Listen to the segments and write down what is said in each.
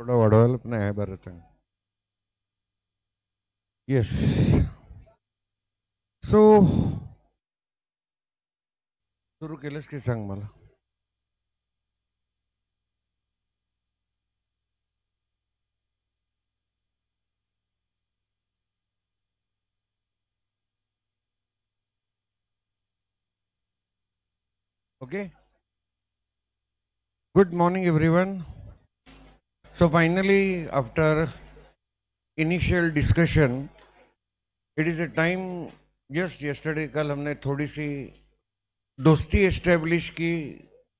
थोड़ा वाढ़ा पे है बार यस सो सुरू के लिए संग माला okay good morning everyone one So finally, after initial discussion, it is a time, just yesterday कल हमने थोड़ी सी दोस्ती एस्टेब्लिश की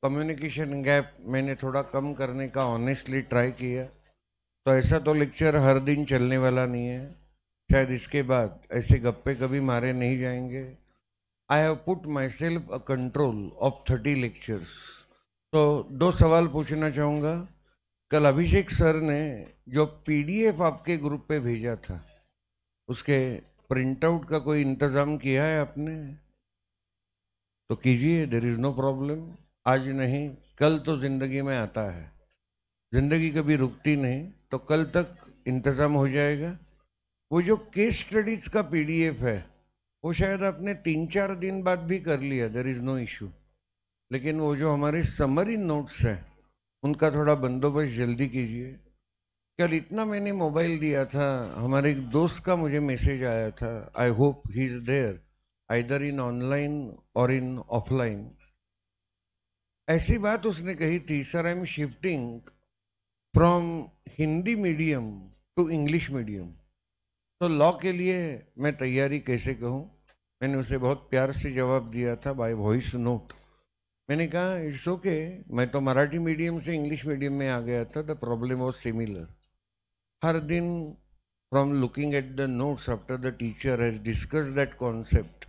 कम्युनिकेशन गैप मैंने थोड़ा कम करने का ऑनेस्टली ट्राई किया तो ऐसा तो लेक्चर हर दिन चलने वाला नहीं है शायद इसके बाद ऐसे गप्पे कभी मारे नहीं जाएंगे I have put myself a control of thirty lectures तो दो सवाल पूछना चाहूँगा कल अभिषेक सर ने जो पीडीएफ आपके ग्रुप पे भेजा था उसके प्रिंटआउट का कोई इंतज़ाम किया है आपने तो कीजिए देर इज़ नो प्रॉब्लम आज नहीं कल तो ज़िंदगी में आता है ज़िंदगी कभी रुकती नहीं तो कल तक इंतज़ाम हो जाएगा वो जो केस स्टडीज़ का पीडीएफ है वो शायद आपने तीन चार दिन बाद भी कर लिया देर इज़ नो इशू लेकिन वो जो हमारे समरी नोट्स हैं उनका थोड़ा बंदोबस्त जल्दी कीजिए कल इतना मैंने मोबाइल दिया था हमारे एक दोस्त का मुझे मैसेज आया था I hope he is there either in online और इन ऑफलाइन ऐसी बात उसने कही थी sir I am shifting from Hindi medium to English medium तो लॉ के लिए मैं तैयारी कैसे कहूँ मैंने उसे बहुत प्यार से जवाब दिया था बाय वॉइस नोट मैंने कहा इट्स ओके okay. मैं तो मराठी मीडियम से इंग्लिश मीडियम में आ गया था द प्रॉब्लम वॉज सिमिलर हर दिन from looking at the notes after the teacher has discuss that concept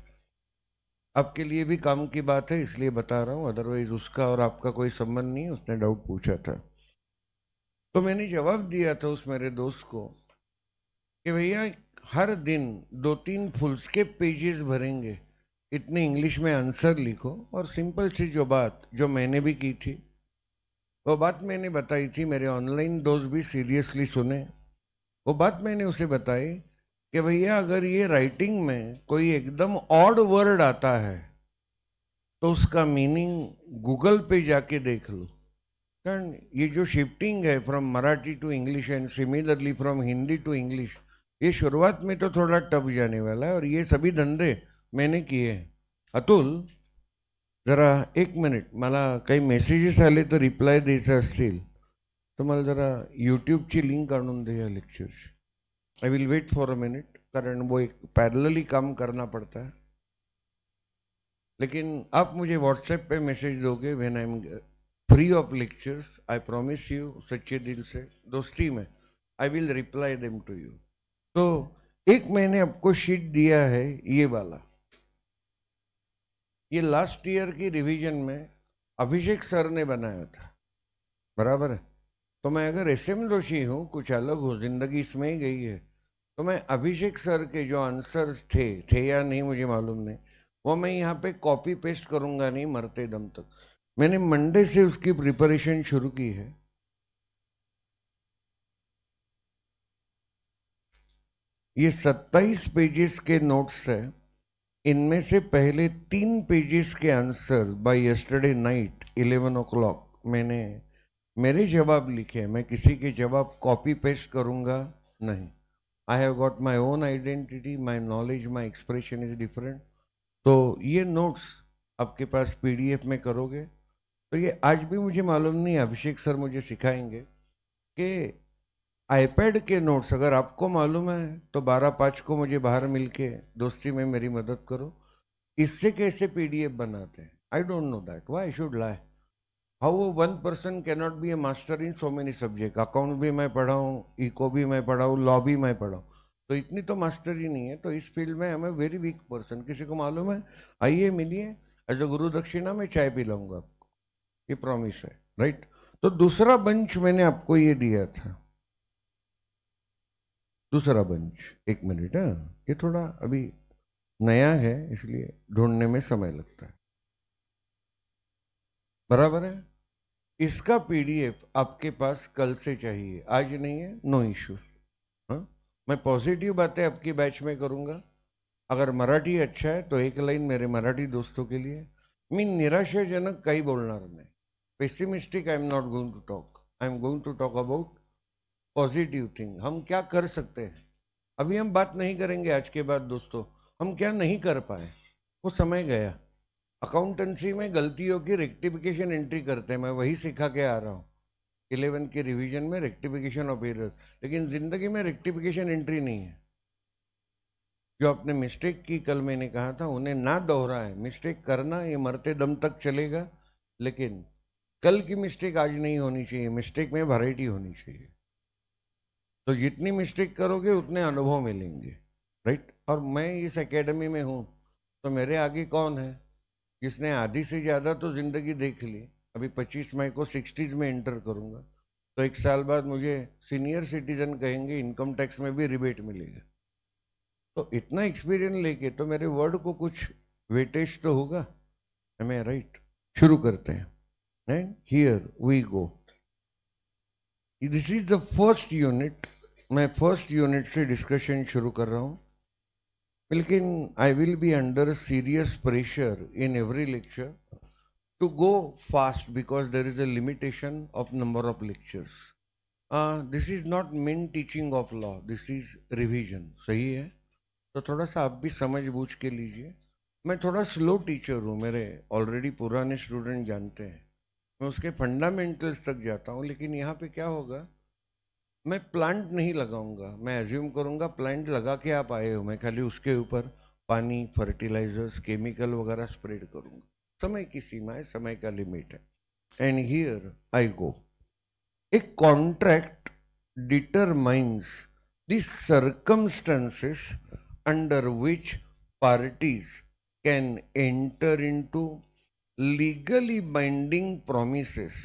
आपके लिए भी काम की बात है इसलिए बता रहा हूँ अदरवाइज उसका और आपका कोई संबंध नहीं उसने डाउट पूछा था तो मैंने जवाब दिया था उस मेरे दोस्त को कि भैया हर दिन दो तीन फुलस्केप पेजेस भरेंगे इतने इंग्लिश में आंसर लिखो और सिंपल सी जो बात जो मैंने भी की थी वो बात मैंने बताई थी मेरे ऑनलाइन दोस्त भी सीरियसली सुने वो बात मैंने उसे बताई कि भैया अगर ये राइटिंग में कोई एकदम ऑड वर्ड आता है तो उसका मीनिंग गूगल पे जाके देख लो कारण ये जो शिफ्टिंग है from Marathi to English and similarly from Hindi to English ये शुरुआत में तो थोड़ा टप जाने वाला है और ये सभी धंधे मैंने किए अतुल जरा एक मिनिट माला काही मेसेजेस आए तो रिप्लाय द्यायचे तो मैं जरा यूट्यूब की लिंक आणून दे या I will wait for a minute कारण वो एक पैरलली काम करना पड़ता है लेकिन आप मुझे व्हाट्सएप पे मैसेज दोगे when I am free of lectures I promise you सच्चे दिल से दोस्ती में I will reply them to you तो एक मैंने आपको शीट दिया है ये वाला ये लास्ट ईयर की रिवीजन में अभिषेक सर ने बनाया था बराबर है तो मैं अगर एस एम जोशी हूँ कुछ अलग हो जिंदगी इसमें ही गई है तो मैं अभिषेक सर के जो आंसर्स थे थे या नहीं मुझे मालूम नहीं वो मैं यहाँ पे कॉपी पेस्ट करूँगा नहीं मरते दम तक मैंने मंडे से उसकी प्रिपरेशन शुरू की है ये सत्ताईस पेजेस के नोट्स हैं इनमें से पहले तीन पेजेस के answers by yesterday night eleven o'clock मैंने मेरे जवाब लिखे मैं किसी के जवाब कॉपी पेस्ट करूँगा नहीं I have got my own identity my knowledge my expression is different तो ये नोट्स आपके पास पीडीएफ में करोगे तो ये आज भी मुझे मालूम नहीं अभिषेक सर मुझे सिखाएंगे कि आईपैड के नोट्स अगर आपको मालूम है तो बारह पाँच को मुझे बाहर मिलके दोस्ती में मेरी मदद करो इससे कैसे पीडीएफ बनाते हैं I don't know that why should lie how one person cannot be a master in so many subject account भी मैं पढ़ाऊँ इको भी मैं पढ़ाऊँ लॉ भी मैं पढ़ाऊँ तो इतनी तो मास्टरी नहीं है तो इस फील्ड में हमें वेरी वीक पर्सन किसी को मालूम है आइए मिलिए एज अ गुरु दक्षिणा मैं चाय लाऊंगा आपको ये प्रॉमिस है राइट right? तो दूसरा बंच मैंने आपको ये दिया था दूसरा बंच एक मिनट है हाँ, ये थोड़ा अभी नया है इसलिए ढूंढने में समय लगता है बराबर है इसका पीडीएफ आपके पास कल से चाहिए आज नहीं है नो इश्यू हाँ मैं पॉजिटिव बातें आपकी बैच में करूँगा अगर मराठी अच्छा है तो एक लाइन मेरे मराठी दोस्तों के लिए मीन निराशाजनक कई बोलना नहीं pessimistic I am not going to talk I am going to talk about positive thing हम क्या कर सकते हैं अभी हम बात नहीं करेंगे आज के बाद दोस्तों हम क्या नहीं कर पाए वो समय गया अकाउंटेंसी में गलतियों की रेक्टिफिकेशन एंट्री करते हैं मैं वही सिखा के आ रहा हूँ इलेवन के रिवीजन में रेक्टिफिकेशन ऑफ एरर लेकिन ज़िंदगी में रेक्टिफिकेशन एंट्री नहीं है जो आपने मिस्टेक की कल मैंने कहा था उन्हें ना है मिस्टेक करना ये मरते दम तक चलेगा लेकिन कल की मिस्टेक आज नहीं होनी चाहिए मिस्टेक में वैरायटी होनी चाहिए तो जितनी मिस्टेक करोगे उतने अनुभव मिलेंगे राइट और मैं इस एकेडमी में हूँ तो मेरे आगे कौन है जिसने आधी से ज़्यादा तो ज़िंदगी देख ली अभी पच्चीस मई को सिक्सटीज़ में इंटर करूँगा तो एक साल बाद मुझे सीनियर सिटीजन कहेंगे इनकम टैक्स में भी रिबेट मिलेगा तो इतना एक्सपीरियंस लेके तो मेरे वर्ड को कुछ वेटेज तो होगा हमें राइट शुरू करते हैं and here we go this is the first unit मैं फर्स्ट यूनिट से डिस्कशन शुरू कर रहा हूँ लेकिन I will be under serious pressure in every lecture to go fast because there is a limitation of number of lectures this is not main teaching of law this is revision सही है तो थोड़ा सा आप भी समझ बूझ के लीजिए मैं थोड़ा स्लो टीचर हूँ मेरे ऑलरेडी पुराने स्टूडेंट जानते हैं मैं उसके फंडामेंटल्स तक जाता हूँ लेकिन यहाँ पे क्या होगा मैं प्लांट नहीं लगाऊंगा मैं एज्यूम करूंगा प्लांट लगा के आप आए हो मैं खाली उसके ऊपर पानी फर्टिलाइजर्स केमिकल वगैरह स्प्रेड करूंगा समय की सीमा है समय का लिमिट है and here I go a contract determines circumstances under which parties can enter enter into लीगली बाइंडिंग promises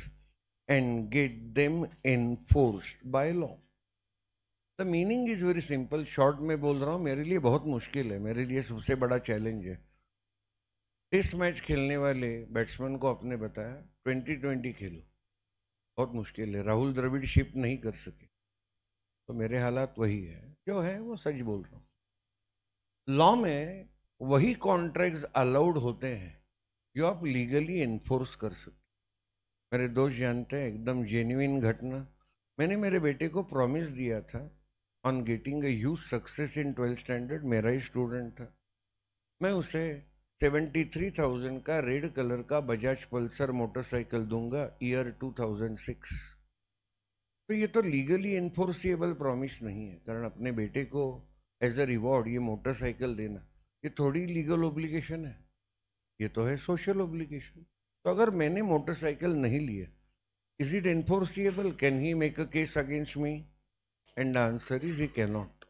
and get them enforced by law. The meaning is very simple short में बोल रहा हूँ मेरे लिए बहुत मुश्किल है मेरे लिए सबसे बड़ा चैलेंज है टेस्ट मैच खेलने वाले बैट्समैन को आपने बताया ट्वेंटी ट्वेंटी खेलो बहुत मुश्किल है राहुल द्रविड़ शिप नहीं कर सके तो मेरे हालात वही है जो है वो सच बोल रहा हूँ लॉ में वही कॉन्ट्रैक्ट्स अलाउड होते हैं जो आप लीगली इन्फोर्स कर सकते मेरे दोस्त जानते हैं एकदम जेन्यून घटना मैंने मेरे बेटे को प्रॉमिस दिया था on getting a huge success in twelfth standard मेरा ही स्टूडेंट था मैं उसे सेवेंटी थ्री थाउजेंड का रेड कलर का बजाज पल्सर मोटरसाइकिल दूंगा ईयर टू थाउजेंड सिक्स तो ये तो लीगली इन्फोर्सिएबल प्रॉमिस नहीं है कारण अपने बेटे को एज अ रिवॉर्ड ये मोटरसाइकिल देना ये थोड़ी लीगल ओब्लिगेशन है ये तो है सोशल ओब्लिगेशन तो अगर मैंने मोटरसाइकिल नहीं लिया is it enforceable can he make a case against me and answer is he cannot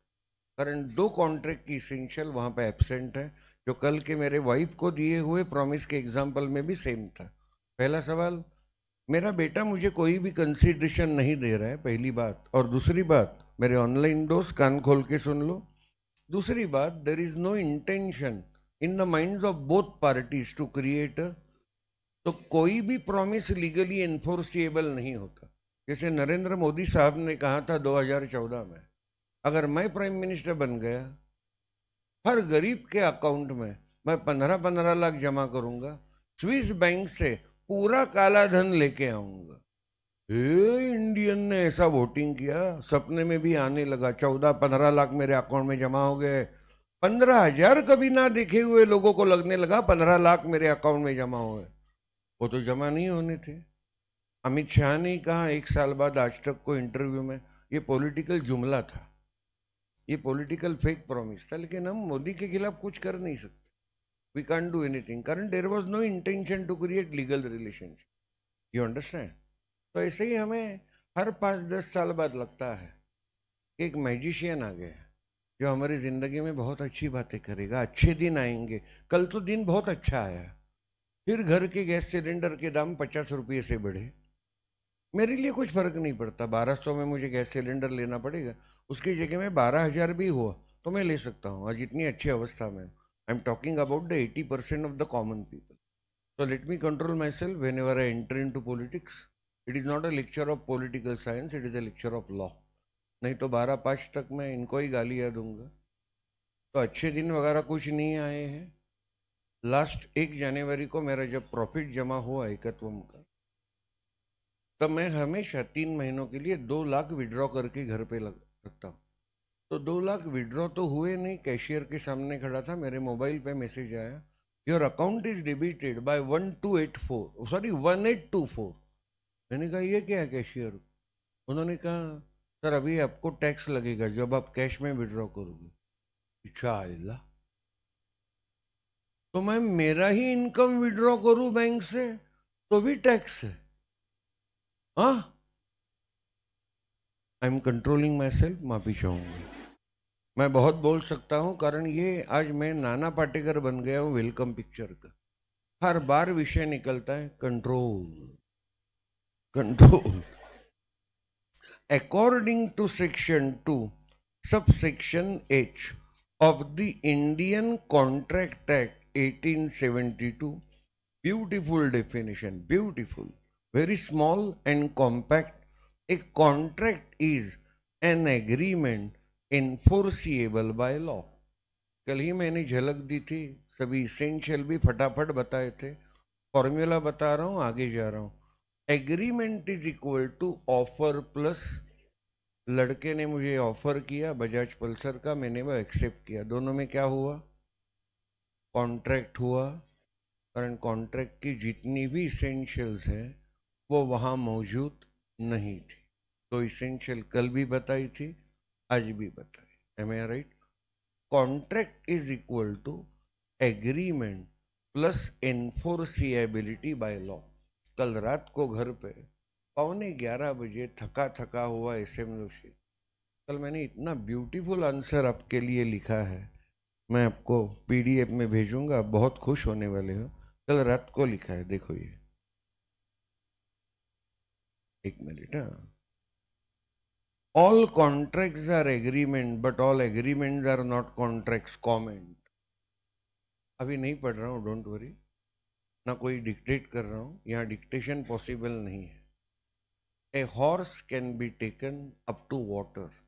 कारण दो कॉन्ट्रैक्ट की इसेंशियल वहाँ पर एबसेंट है जो कल के मेरे वाइफ को दिए हुए प्रॉमिस के एग्जाम्पल में भी सेम था पहला सवाल मेरा बेटा मुझे कोई भी कंसिड्रेशन नहीं दे रहा है पहली बात और दूसरी बात मेरे ऑनलाइन दोस्त कान खोल के सुन लो दूसरी बात there is no intention in the mind of both parties to create a तो कोई भी प्रॉमिस लीगली इन्फोर्सिएबल नहीं होता जैसे नरेंद्र मोदी साहब ने कहा था 2014 में अगर मैं प्राइम मिनिस्टर बन गया हर गरीब के अकाउंट में मैं पंद्रह पंद्रह लाख जमा करूंगा स्विस बैंक से पूरा काला धन लेके आऊंगा ए, इंडियन ने ऐसा वोटिंग किया सपने में भी आने लगा चौदह पंद्रह लाख मेरे अकाउंट में जमा हो गए पंद्रह हजार कभी ना देखे हुए लोगों को लगने लगा पंद्रह लाख मेरे अकाउंट में जमा हो गए वो तो जमा नहीं होने थे अमित शाह ने कहा एक साल बाद आज तक को इंटरव्यू में ये पॉलिटिकल जुमला था ये पॉलिटिकल फेक प्रॉमिस था लेकिन हम मोदी के खिलाफ कुछ कर नहीं सकते वी कैन डू एनीथिंग कारण there was no intention to create legal relationship you understand तो ऐसे ही हमें हर पाँच दस साल बाद लगता है कि एक मैजिशियन आ गया जो हमारी ज़िंदगी में बहुत अच्छी बातें करेगा अच्छे दिन आएंगे कल तो दिन बहुत अच्छा आया फिर घर के गैस सिलेंडर के दाम पचास रुपये से बढ़े मेरे लिए कुछ फ़र्क नहीं पड़ता बारह सौ में मुझे गैस सिलेंडर लेना पड़ेगा उसकी जगह में बारह हज़ार भी हुआ तो मैं ले सकता हूँ आज इतनी अच्छी अवस्था में I am talking about the eighty percent of the common people let me control myself whenever I enter into politics it is not a lecture of political science it is a lecture of law नहीं तो बारह पाँच तक मैं इनको ही गालियाँ दूंगा तो अच्छे दिन वगैरह कुछ नहीं आए हैं लास्ट एक जनवरी को मेरा जब प्रॉफिट जमा हुआ एकत्व का तब मैं हमेशा तीन महीनों के लिए दो लाख विड्रॉ करके घर पे लग रखता हूँ तो दो लाख विड्रॉ तो हुए नहीं कैशियर के सामने खड़ा था मेरे मोबाइल पे मैसेज आया your account is debited by one two eight four sorry one eight two four मैंने कहा ये क्या है कैशियर उन्होंने कहा सर अभी आपको टैक्स लगेगा जब आप कैश में विड्रॉ करोगे इच्छा अल्लाह तो मैं मेरा ही इनकम विड्रॉ करूं बैंक से तो भी टैक्स है I am controlling myself माफी चाहूंगी मैं बहुत बोल सकता हूं कारण ये आज मैं नाना पाटेकर बन गया हूं वेलकम पिक्चर का हर बार विषय निकलता है control control according to section two sub section H of the Indian contract act 1872 beautiful definition beautiful very small and compact a contract is an agreement enforceable by law कल ही मैंने झलक दी थी सभी essential भी फटाफट बताए थे फॉर्मूला बता रहा हूँ आगे जा रहा हूँ agreement is equal to offer plus लड़के ने मुझे ऑफर किया बजाज पल्सर का मैंने वो एक्सेप्ट किया दोनों में क्या हुआ कॉन्ट्रैक्ट हुआ कारण कॉन्ट्रैक्ट की जितनी भी इसेंशियल्स हैं वो वहाँ मौजूद नहीं थी तो इसेंशियल कल भी बताई थी आज भी बताई am I right contract is equal to agreement plus enforceability by law कल रात को घर पे पौने ग्यारह बजे थका थका हुआ एस एम जोशी कल मैंने इतना ब्यूटीफुल आंसर आपके लिए लिखा है मैं आपको पीडीएफ में भेजूंगा बहुत खुश होने वाले हो कल रात को लिखा है देखो ये एक मिनट हाँ all contract are agreement but all agreement are not contract comment अभी नहीं पढ़ रहा हूँ डोंट वरी ना कोई डिक्टेट कर रहा हूँ यहाँ डिक्टेशन पॉसिबल नहीं है a horse can be taken up to water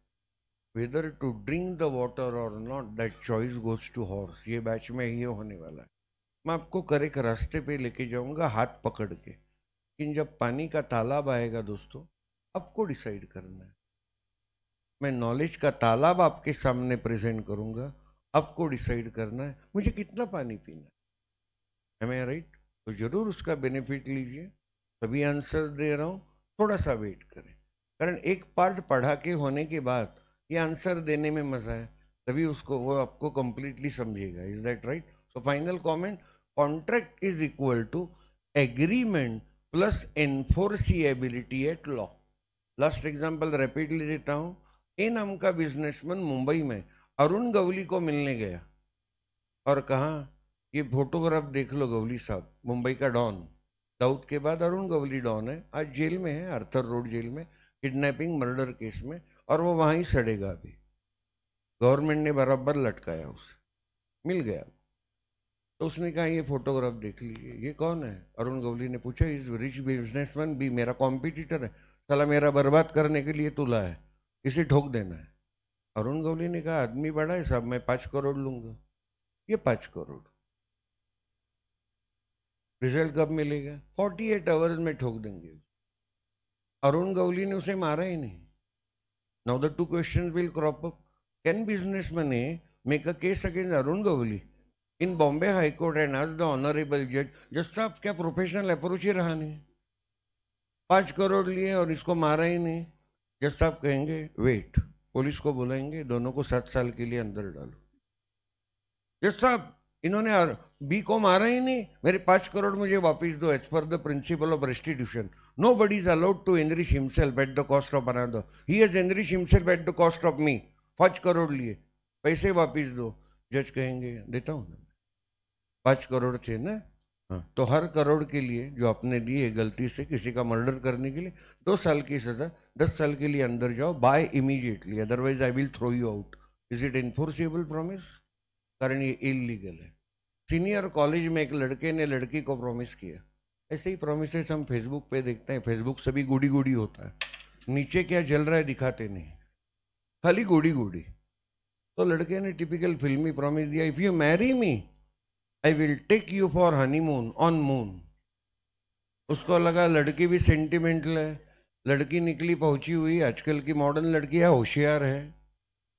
whether to drink the water और not that choice goes to horse ये बैच में ये होने वाला है मैं आपको करेक्ट रास्ते पे लेके जाऊंगा हाथ पकड़ के लेकिन जब पानी का तालाब आएगा दोस्तों आपको डिसाइड करना है मैं नॉलेज का तालाब आपके सामने प्रेजेंट करूंगा आपको डिसाइड करना है मुझे कितना पानी पीना है आई राइट तो ज़रूर उसका बेनिफिट लीजिए तभी आंसर दे रहा हूँ थोड़ा सा वेट करें कारण एक पार्ट पढ़ा के होने के बाद ये आंसर देने में मज़ा है तभी उसको वो आपको कंप्लीटली समझेगा is that right so final comment contract is equal to agreement plus enforceability at law last example rapidly देता हूँ ए नाम का बिजनेसमैन मुंबई में अरुण गवली को मिलने गया और कहा ये फोटोग्राफ देख लो गवली साहब मुंबई का डॉन दाऊद के बाद अरुण गवली डॉन है आज जेल में है अर्थर रोड जेल में किडनैपिंग मर्डर केस में और वो वहाँ ही सड़ेगा अभी गवर्नमेंट ने बराबर लटकाया उसे मिल गया तो उसने कहा ये फोटोग्राफ देख लीजिए ये कौन है अरुण गवली ने पूछा इज रिच बिजनेसमैन भी मेरा कॉम्पिटिटर है साला मेरा बर्बाद करने के लिए तुला है इसे ठोक देना है अरुण गवली ने कहा आदमी बड़ा है साहब मैं पाँच करोड़ लूँगा ये पाँच करोड़ रिजल्ट कब मिलेगा फोर्टी एट आवर्स में ठोक देंगे अरुण गवली ने उसे मारा ही नहीं now the two question will crop up can businessman make a case against Arun Gawli in Bombay high court and आज द ऑनरेबल जज जस्ट आप क्या प्रोफेशनल अप्रोच ही रहा नहीं पाँच करोड़ लिए और इसको मारा ही नहीं जस्ट आप कहेंगे वेट पुलिस को बुलाएंगे दोनों को सात साल के लिए अंदर डालो जस्ट आप इन्होंने बी कॉम आ रहा ही नहीं मेरे पाँच करोड़ मुझे वापस दो एज पर the principle of restitution nobody is allowed to enrich himself at the cost of though he is enrich himself at the cost of me पाँच करोड़ लिए पैसे वापस दो जज कहेंगे देता हूँ ना पाँच करोड़ थे ना हाँ तो हर करोड़ के लिए जो आपने दिए गलती से किसी का मर्डर करने के लिए दो साल की सज़ा दस साल के लिए अंदर जाओ by immediately otherwise I will throw you out is it enforceable promise कारण ये इलीगल है सीनियर कॉलेज में एक लड़के ने लड़की को प्रॉमिस किया ऐसे ही प्रोमिसेस हम फेसबुक पे देखते हैं फेसबुक से भी गुड़ी गुड़ी होता है नीचे क्या जल रहा है दिखाते नहीं खाली गुड़ी गुड़ी तो लड़के ने टिपिकल फिल्मी प्रॉमिस दिया if you marry me I will take you for honeymoon on moon उसको लगा लड़की भी सेंटिमेंटल है लड़की निकली पहुंची हुई आजकल की मॉडर्न लड़की है हाँ, होशियार है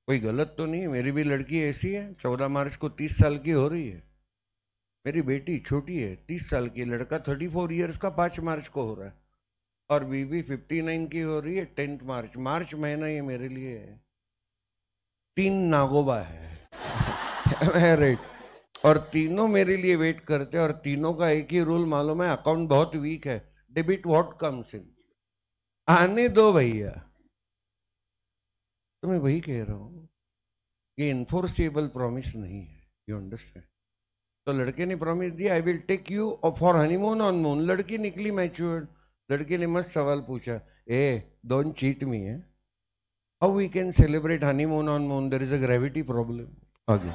कोई गलत तो नहीं है मेरी भी लड़की ऐसी है चौदह मार्च को तीस साल की हो रही है मेरी बेटी छोटी है तीस साल की लड़का थर्टी फोर ईयर्स का पाँच मार्च को हो रहा है और बीवी फिफ्टी नाइन की हो रही है टेंथ मार्च मार्च महीना ये मेरे लिए है तीन नागोबा है राइट और तीनों मेरे लिए वेट करते हैं और तीनों का एक ही रूल मालूम है अकाउंट बहुत वीक है डेबिट व्हाट कम्स इन आने दो भैया तो मैं वही कह रहा हूं ये इन्फोर्सेबल प्रॉमिस नहीं है यू अंडरस्टैंड तो लड़के ने प्रॉमिस दिया आई विल टेक यू और फॉर हनीमून ऑन मून लड़की निकली मैच्योर्ड लड़के ने मस्त सवाल पूछा ए डोंट चीट मी है how we can celebrate honeymoon on moon there is a gravity problem आगे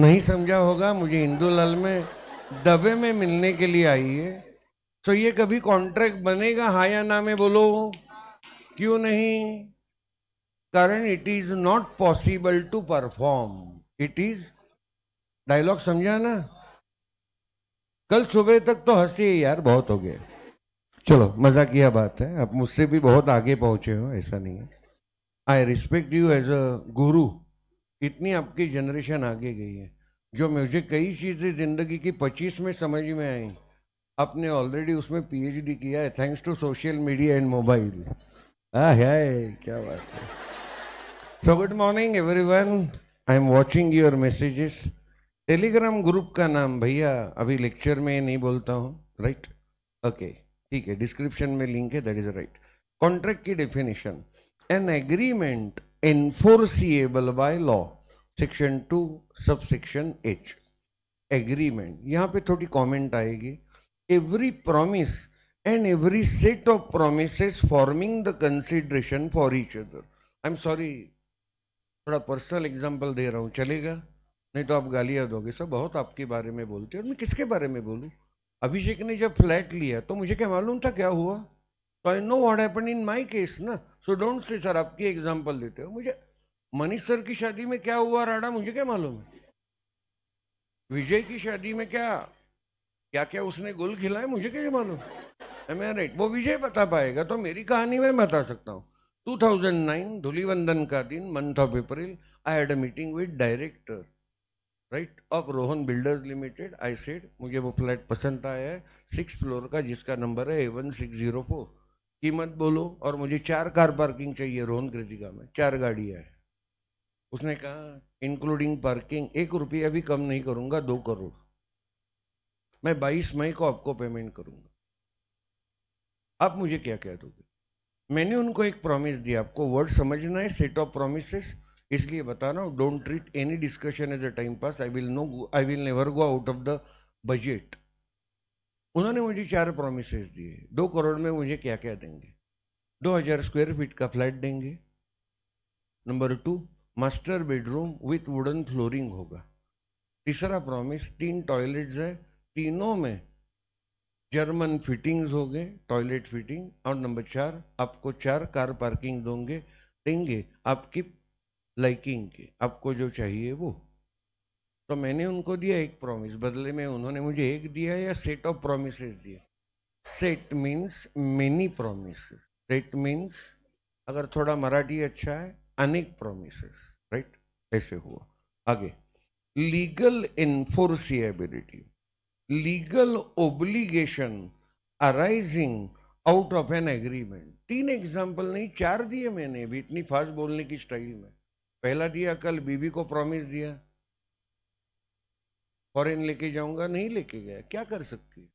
नहीं समझा होगा मुझे लाल में दबे में मिलने के लिए आई है तो ये कभी कॉन्ट्रैक्ट बनेगा हा या ना में बोलो क्यों नहीं कारण it is not possible to perform it is dialogue समझा ना कल सुबह तक तो हंसी यार बहुत हो गए चलो मजा किया बात है आप मुझसे भी बहुत आगे पहुंचे हो ऐसा नहीं है I respect you as a guru इतनी आपकी जनरेशन आगे गई है जो मुझे कई चीज़ें ज़िंदगी की पच्चीस में समझ में आई आपने ऑलरेडी उसमें पीएचडी किया है thanks to social media and mobile हाँ है क्या बात है so good morning one I am watching your messages Telegram group का नाम भैया अभी लेक्चर में नहीं बोलता हूँ राइट ओके ठीक है डिस्क्रिप्शन में लिंक है दैट इज राइट कॉन्ट्रैक्ट की definition an agreement enforceable by law section two sub section H agreement यहाँ पे थोड़ी कमेंट आएगी every promise and every set of promise forming the consideration for each other I am sorry थोड़ा personal example दे रहा हूँ चलेगा नहीं तो आप गालियाँ दोगे सर बहुत आपके बारे में बोलते हो मैं किसके बारे में बोलूँ अभिषेक ने जब फ्लैट लिया तो मुझे क्या मालूम था क्या हुआ तो I know what happen in my case ना सो डोंट से सर आपकी एग्जाम्पल देते हो मुझे मनीष सर की शादी में क्या हुआ राणा मुझे क्या मालूम है विजय की शादी में क्या क्या क्या उसने गुल खिलाया मुझे क्या मालूम मैं राइट वो विजय बता पाएगा तो मेरी कहानी मैं बता सकता हूँ 2009 धुलीवंदन का दिन month of April I had a meeting with director right of Rohan builders limited I said मुझे वो फ्लैट पसंद आया है सिक्स फ्लोर का जिसका नंबर है A one six zero four कीमत बोलो और मुझे चार कार पार्किंग चाहिए रोहन कृतिका में चार गाड़ियाँ हैं उसने कहा इंक्लूडिंग पार्किंग एक रुपया भी कम नहीं करूँगा दो करोड़ मैं बाईस मई को आपको पेमेंट करूँगा आप मुझे क्या कह दोगे मैंने उनको एक प्रॉमिस दिया आपको वर्ड समझना है सेट ऑफ प्रोमिस इसलिए बता रहा हूँ don't treat any discussion as a time pass I will no I will never go out of the budget उन्होंने मुझे चार प्रोमिस दिए दो करोड़ में मुझे क्या क्या देंगे दो हजार स्क्वायर फीट का फ्लैट देंगे number two master bedroom with wooden flooring होगा तीसरा प्रॉमिस तीन टॉयलेट्स है तीनों में जर्मन फिटिंग्स हो गए टॉयलेट फिटिंग और नंबर चार आपको चार कार पार्किंग दोगे देंगे आपकी लाइकिंग के आपको जो चाहिए वो तो मैंने उनको दिया एक प्रॉमिस बदले में उन्होंने मुझे एक दिया या सेट ऑफ प्रोमिस दिया set means many promise set means अगर थोड़ा मराठी अच्छा है अनेक प्रोमिस राइट ऐसे हुआ आगे legal enforceability legal obligation arising out of an agreement. तीन एग्जाम्पल नहीं चार दिए मैंने भी इतनी फास्ट बोलने की स्टाइल में पहला दिया कल बीबी को प्रॉमिस दिया फॉरेन लेके जाऊंगा नहीं लेके गया क्या कर सकती है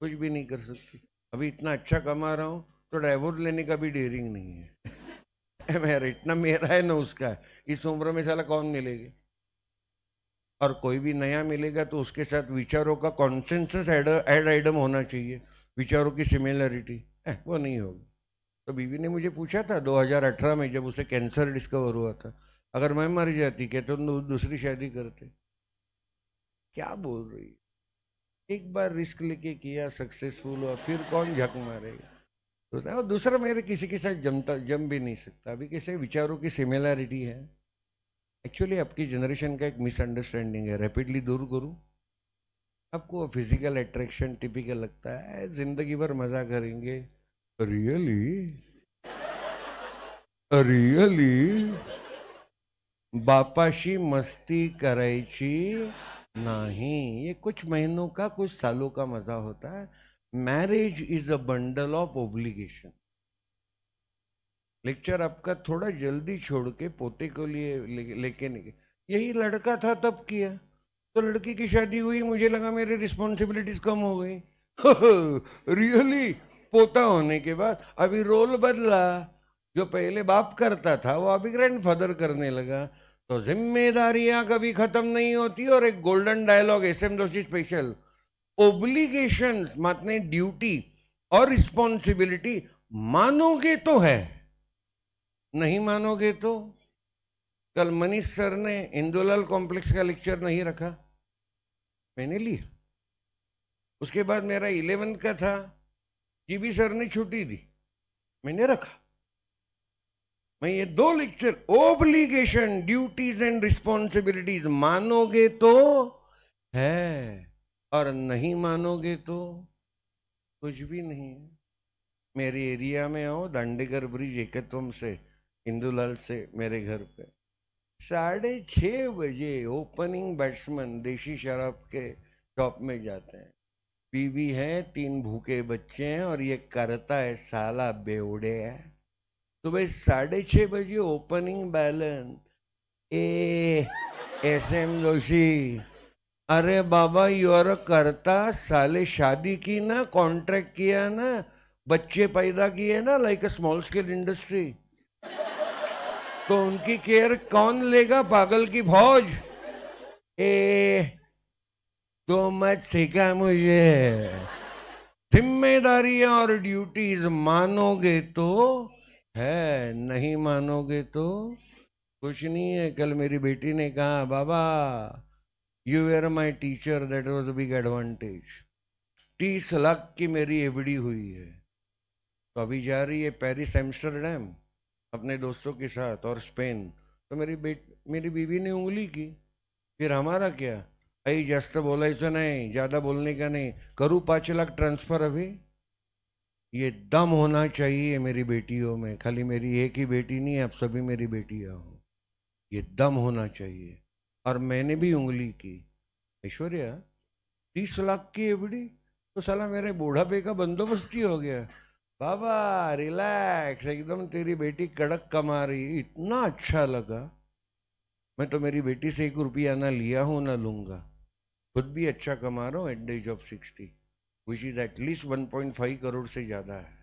कुछ भी नहीं कर सकती अभी इतना अच्छा कमा रहा हूँ तो डाइवोर्स लेने का भी डेयरिंग नहीं है मेरा इतना मेरा है ना उसका इस उम्र में साला कौन मिलेगी और कोई भी नया मिलेगा तो उसके साथ विचारों का कॉन्सेंसस एड एड आइडम होना चाहिए विचारों की सिमिलरिटी वो नहीं होगी तो बीवी ने मुझे पूछा था 2018 में जब उसे कैंसर डिस्कवर हुआ था अगर मैं मर जाती कहते तो दूसरी शादी करते क्या बोल रही एक बार रिस्क लेके किया सक्सेसफुल हुआ फिर कौन झक मारेगा तो दूसरा मेरे किसी के साथ जमता जम भी नहीं सकता अभी कैसे विचारों की सिमिलरिटी है एक्चुअली आपकी जनरेशन का एक मिसअंडरस्टैंडिंग है रैपिडली दूर करूँ आपको फिजिकल एट्रैक्शन टिपिकल लगता है जिंदगी भर मजा करेंगे रियली रियली बापाशी मस्ती कराई नहीं ये कुछ महीनों का कुछ सालों का मजा होता है marriage is a bundle of obligation lecture आपका थोड़ा जल्दी छोड़ के पोते को लिए लेके निकले यही लड़का था तब किया तो लड़की की शादी हुई मुझे लगा मेरी रिस्पॉन्सिबिलिटीज कम हो गई रियली पोता होने के बाद अभी रोल बदला जो पहले बाप करता था वो अभी ग्रैंडफादर करने लगा तो जिम्मेदारियां कभी खत्म नहीं होती और एक golden dialogue S M Joshi special obligation मतने ड्यूटी और रिस्पॉन्सिबिलिटी मानोगे तो है नहीं मानोगे तो कल मनीष सर ने इंदोलाल कॉम्प्लेक्स का लेक्चर नहीं रखा मैंने लिया उसके बाद मेरा इलेवेंथ का था जीबी सर ने छुट्टी दी मैंने रखा मैं ये दो lecture obligation duties and responsibilities मानोगे तो है और नहीं मानोगे तो कुछ भी नहीं है मेरे एरिया में आओ दांडेकर ब्रिज एकत्वम से इंदुलाल से मेरे घर पे साढ़े छः बजे ओपनिंग बैट्समैन देशी शराब के शॉप में जाते हैं बीवी है तीन भूखे बच्चे हैं और ये करता है साला बेवड़े है तो भाई साढ़े छः बजे opening balance a S M Joshi अरे बाबा यू आर करता साले शादी की ना कॉन्ट्रैक्ट किया ना बच्चे पैदा किए ना like a small scale industry तो उनकी केयर कौन लेगा पागल की फौज ए तो मत सीखा मुझे जिम्मेदारी और ड्यूटीज मानोगे तो है नहीं मानोगे तो कुछ नहीं है कल मेरी बेटी ने कहा बाबा you are my teacher that was big advantage तीस लाख की मेरी एबडी हुई है तो अभी जा रही है पेरिस एम्स्टरडेम अपने दोस्तों के साथ और स्पेन तो मेरी बेट मेरी बीवी ने उंगली की फिर हमारा क्या आई जास्त ऐसा नहीं ज़्यादा बोलने का नहीं करूँ पाँच लाख ट्रांसफ़र अभी ये दम होना चाहिए मेरी बेटियों में खाली मेरी एक ही बेटी नहीं आप सभी मेरी बेटियाँ हो ये दम होना चाहिए और मैंने भी उंगली की ऐश्वर्या तीस लाख की एवडी तो साला मेरे बूढ़ापे का बंदोबस्त ही हो गया बाबा रिलैक्स एकदम तेरी बेटी कड़क कमा रही इतना अच्छा लगा मैं तो मेरी बेटी से एक रुपया ना लिया हूँ ना लूँगा खुद भी अच्छा कमा रहा हूँ at the age of sixty which is at least one point five crore से ज़्यादा है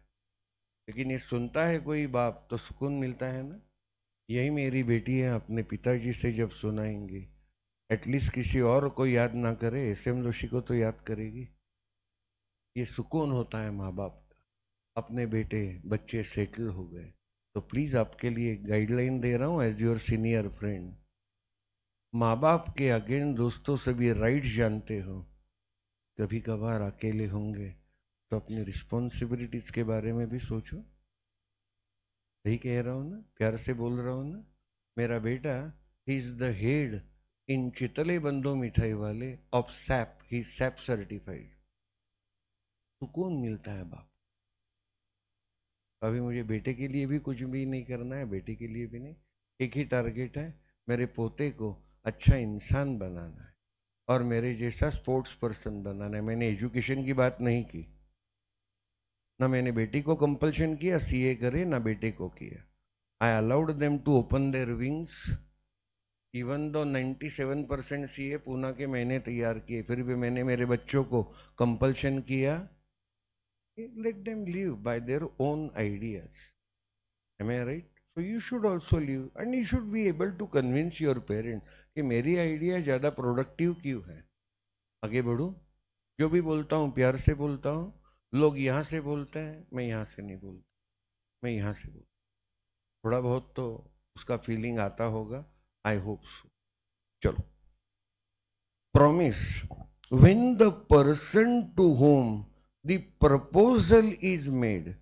लेकिन ये सुनता है कोई बाप तो सुकून मिलता है ना यही मेरी बेटी है अपने पिताजी से जब सुनाएंगे एटलीस्ट किसी और को याद ना करे एस एम जोशी को तो याद करेगी ये सुकून होता है माँ बाप अपने बेटे बच्चे सेटल हो गए तो प्लीज़ आपके लिए गाइडलाइन दे रहा हूँ एज योर सीनियर फ्रेंड माँ बाप के अगेन दोस्तों से भी राइट जानते हो कभी कभार अकेले होंगे तो अपनी रिस्पॉन्सिबिलिटीज़ के बारे में भी सोचो सही कह रहा हूँ ना प्यार से बोल रहा हूँ ना मेरा बेटा he is the head in Chitale Bandhu मिठाई वाले ऑफ सैप ही सैप सर्टिफाइड सुकून मिलता है बाप अभी मुझे बेटे के लिए भी कुछ भी नहीं करना है बेटे के लिए भी नहीं एक ही टारगेट है मेरे पोते को अच्छा इंसान बनाना है और मेरे जैसा स्पोर्ट्स पर्सन बनाना है मैंने एजुकेशन की बात नहीं की ना मैंने बेटी को कंपल्शन किया सीए करे ना बेटे को किया I allowed them to open their wings even though 97 percent सी ए पूना के मैंने तैयार किए फिर भी मैंने मेरे बच्चों को कंपल्शन किया let them live by their own ideas. Am I right? So you should also live and you should be able to convince your parent ki meri idea zyada productive kyu hai आगे बढ़ूँ जो भी बोलता हूँ प्यार से बोलता हूँ लोग यहाँ से बोलते हैं मैं यहाँ से नहीं बोलता मैं यहाँ से बोलता थोड़ा बहुत तो उसका फीलिंग आता होगा आई होप सो चलो promise when the person to whom the proposal is made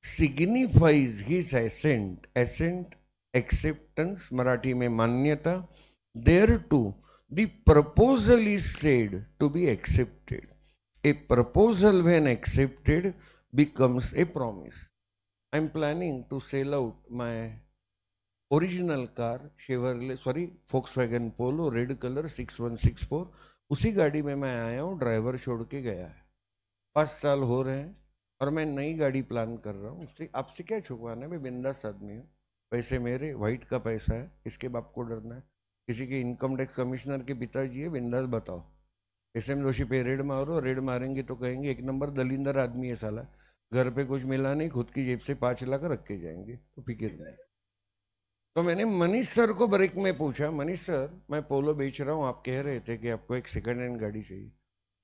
signifies his assent, assent, acceptance, Marathi mein manyata. There to the proposal is said to be accepted. A proposal, when accepted, becomes a promise. i am planning to sell out my original car chevrolet sorry volkswagen polo red color 6164 उसी गाड़ी में मैं आया हूँ driver छोड़ के गया है पाँच साल हो रहे हैं और मैं नई गाड़ी प्लान कर रहा हूँ उससे आपसे क्या छुपाना है मैं बिंदास आदमी हूँ पैसे मेरे वाइट का पैसा है इसके बाप को डरना है किसी के इनकम टैक्स कमिश्नर के पिताजी है बिंदास बताओ एस एम दोषी पे रेड मारो रेड मारेंगे तो कहेंगे एक नंबर दलिंदर आदमी है साला घर पे कुछ मिला नहीं खुद की जेब से पाँच लाख रख के जाएंगे तो फिक्र नहीं तो मैंने मनीष सर को ब्रेक में पूछा मनीष सर मैं पोलो बेच रहा हूँ आप कह रहे थे कि आपको एक सेकेंड हैंड गाड़ी चाहिए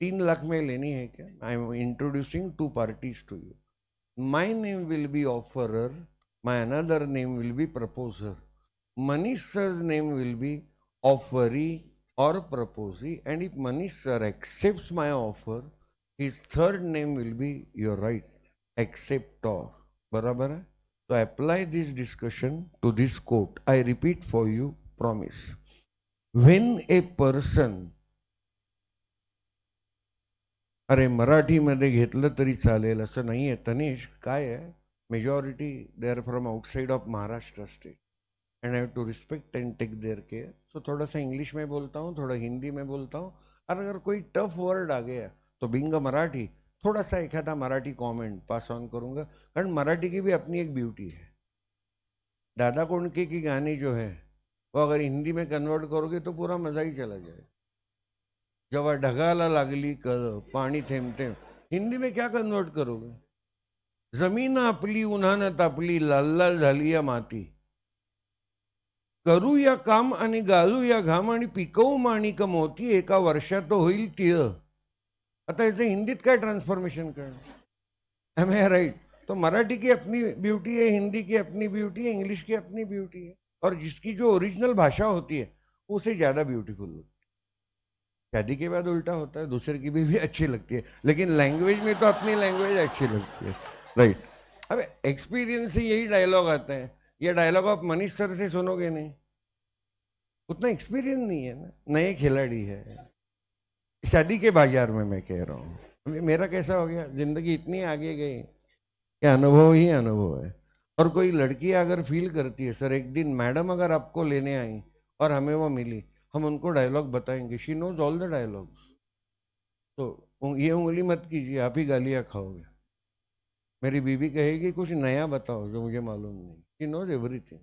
तीन लाख में लेनी है क्या I am introducing to parties to you my name will be offerer my another name will be proposer Manish sir name will be offeree और proposee and if Manish sir accept my offer his third name will be your right accept और बराबर है तो apply this discussion to this court I repeat for you promise when a person अरे मराठी घेतलं तरी चालेल असं नाही आहे तनिष काय आहे majority they are from outside of Maharashtra state and have to respect and take their care so थोड़ा सा इंग्लिश में बोलता हूँ थोड़ा हिंदी में बोलता हूँ और अगर कोई टफ वर्ड आ गया तो बिंग मराठी थोड़ा सा एखादा मराठी कॉमेंट पास ऑन करूँगा कारण मराठी की भी अपनी एक ब्यूटी है दादा कोंडके की गाने जो है वो अगर हिंदी में कन्वर्ट करोगे तो पूरा मज़ा ही चला जाएगा जब ढगाला लगली कर पानी थेम थेंब हिंदी में क्या कन्वर्ट करोगे जमीन आपली उन्हानं तापली लाल लाल झाली या माती करू या काम आणि गालू या घाम आणि पिकवू माणिक मोती एका वर्षात होईल तिळ आता याचं हिंदीत काय ट्रान्सफॉर्मेशन करणं एम आय राईट तो मराठी की अपनी ब्यूटी है हिंदी की अपनी ब्यूटी है इंग्लिश की अपनी ब्यूटी है और जिसकी जो ओरिजिनल भाषा होती है उसे ज़्यादा ब्यूटीफुल होती है शादी के बाद उल्टा होता है दूसरे की भी, भी अच्छी लगती है लेकिन लैंग्वेज में तो अपनी लैंग्वेज अच्छी लगती है राइट अब एक्सपीरियंस से यही डायलॉग आता है ये डायलॉग आप मनीष सर से सुनोगे नहीं उतना एक्सपीरियंस नहीं है ना नए खिलाड़ी है शादी के बाजार में मैं कह रहा हूँ मेरा कैसा हो गया जिंदगी इतनी आगे गई कि अनुभव ही अनुभव है और कोई लड़की अगर फील करती है सर एक दिन मैडम अगर आपको लेने आई और हमें वो मिली हम उनको डायलॉग बताएंगे she knows all the dialogues तो ये उंगली मत कीजिए आप ही गालियाँ खाओगे मेरी बीवी कहेगी कुछ नया बताओ जो मुझे मालूम नहीं शी नोज एवरीथिंग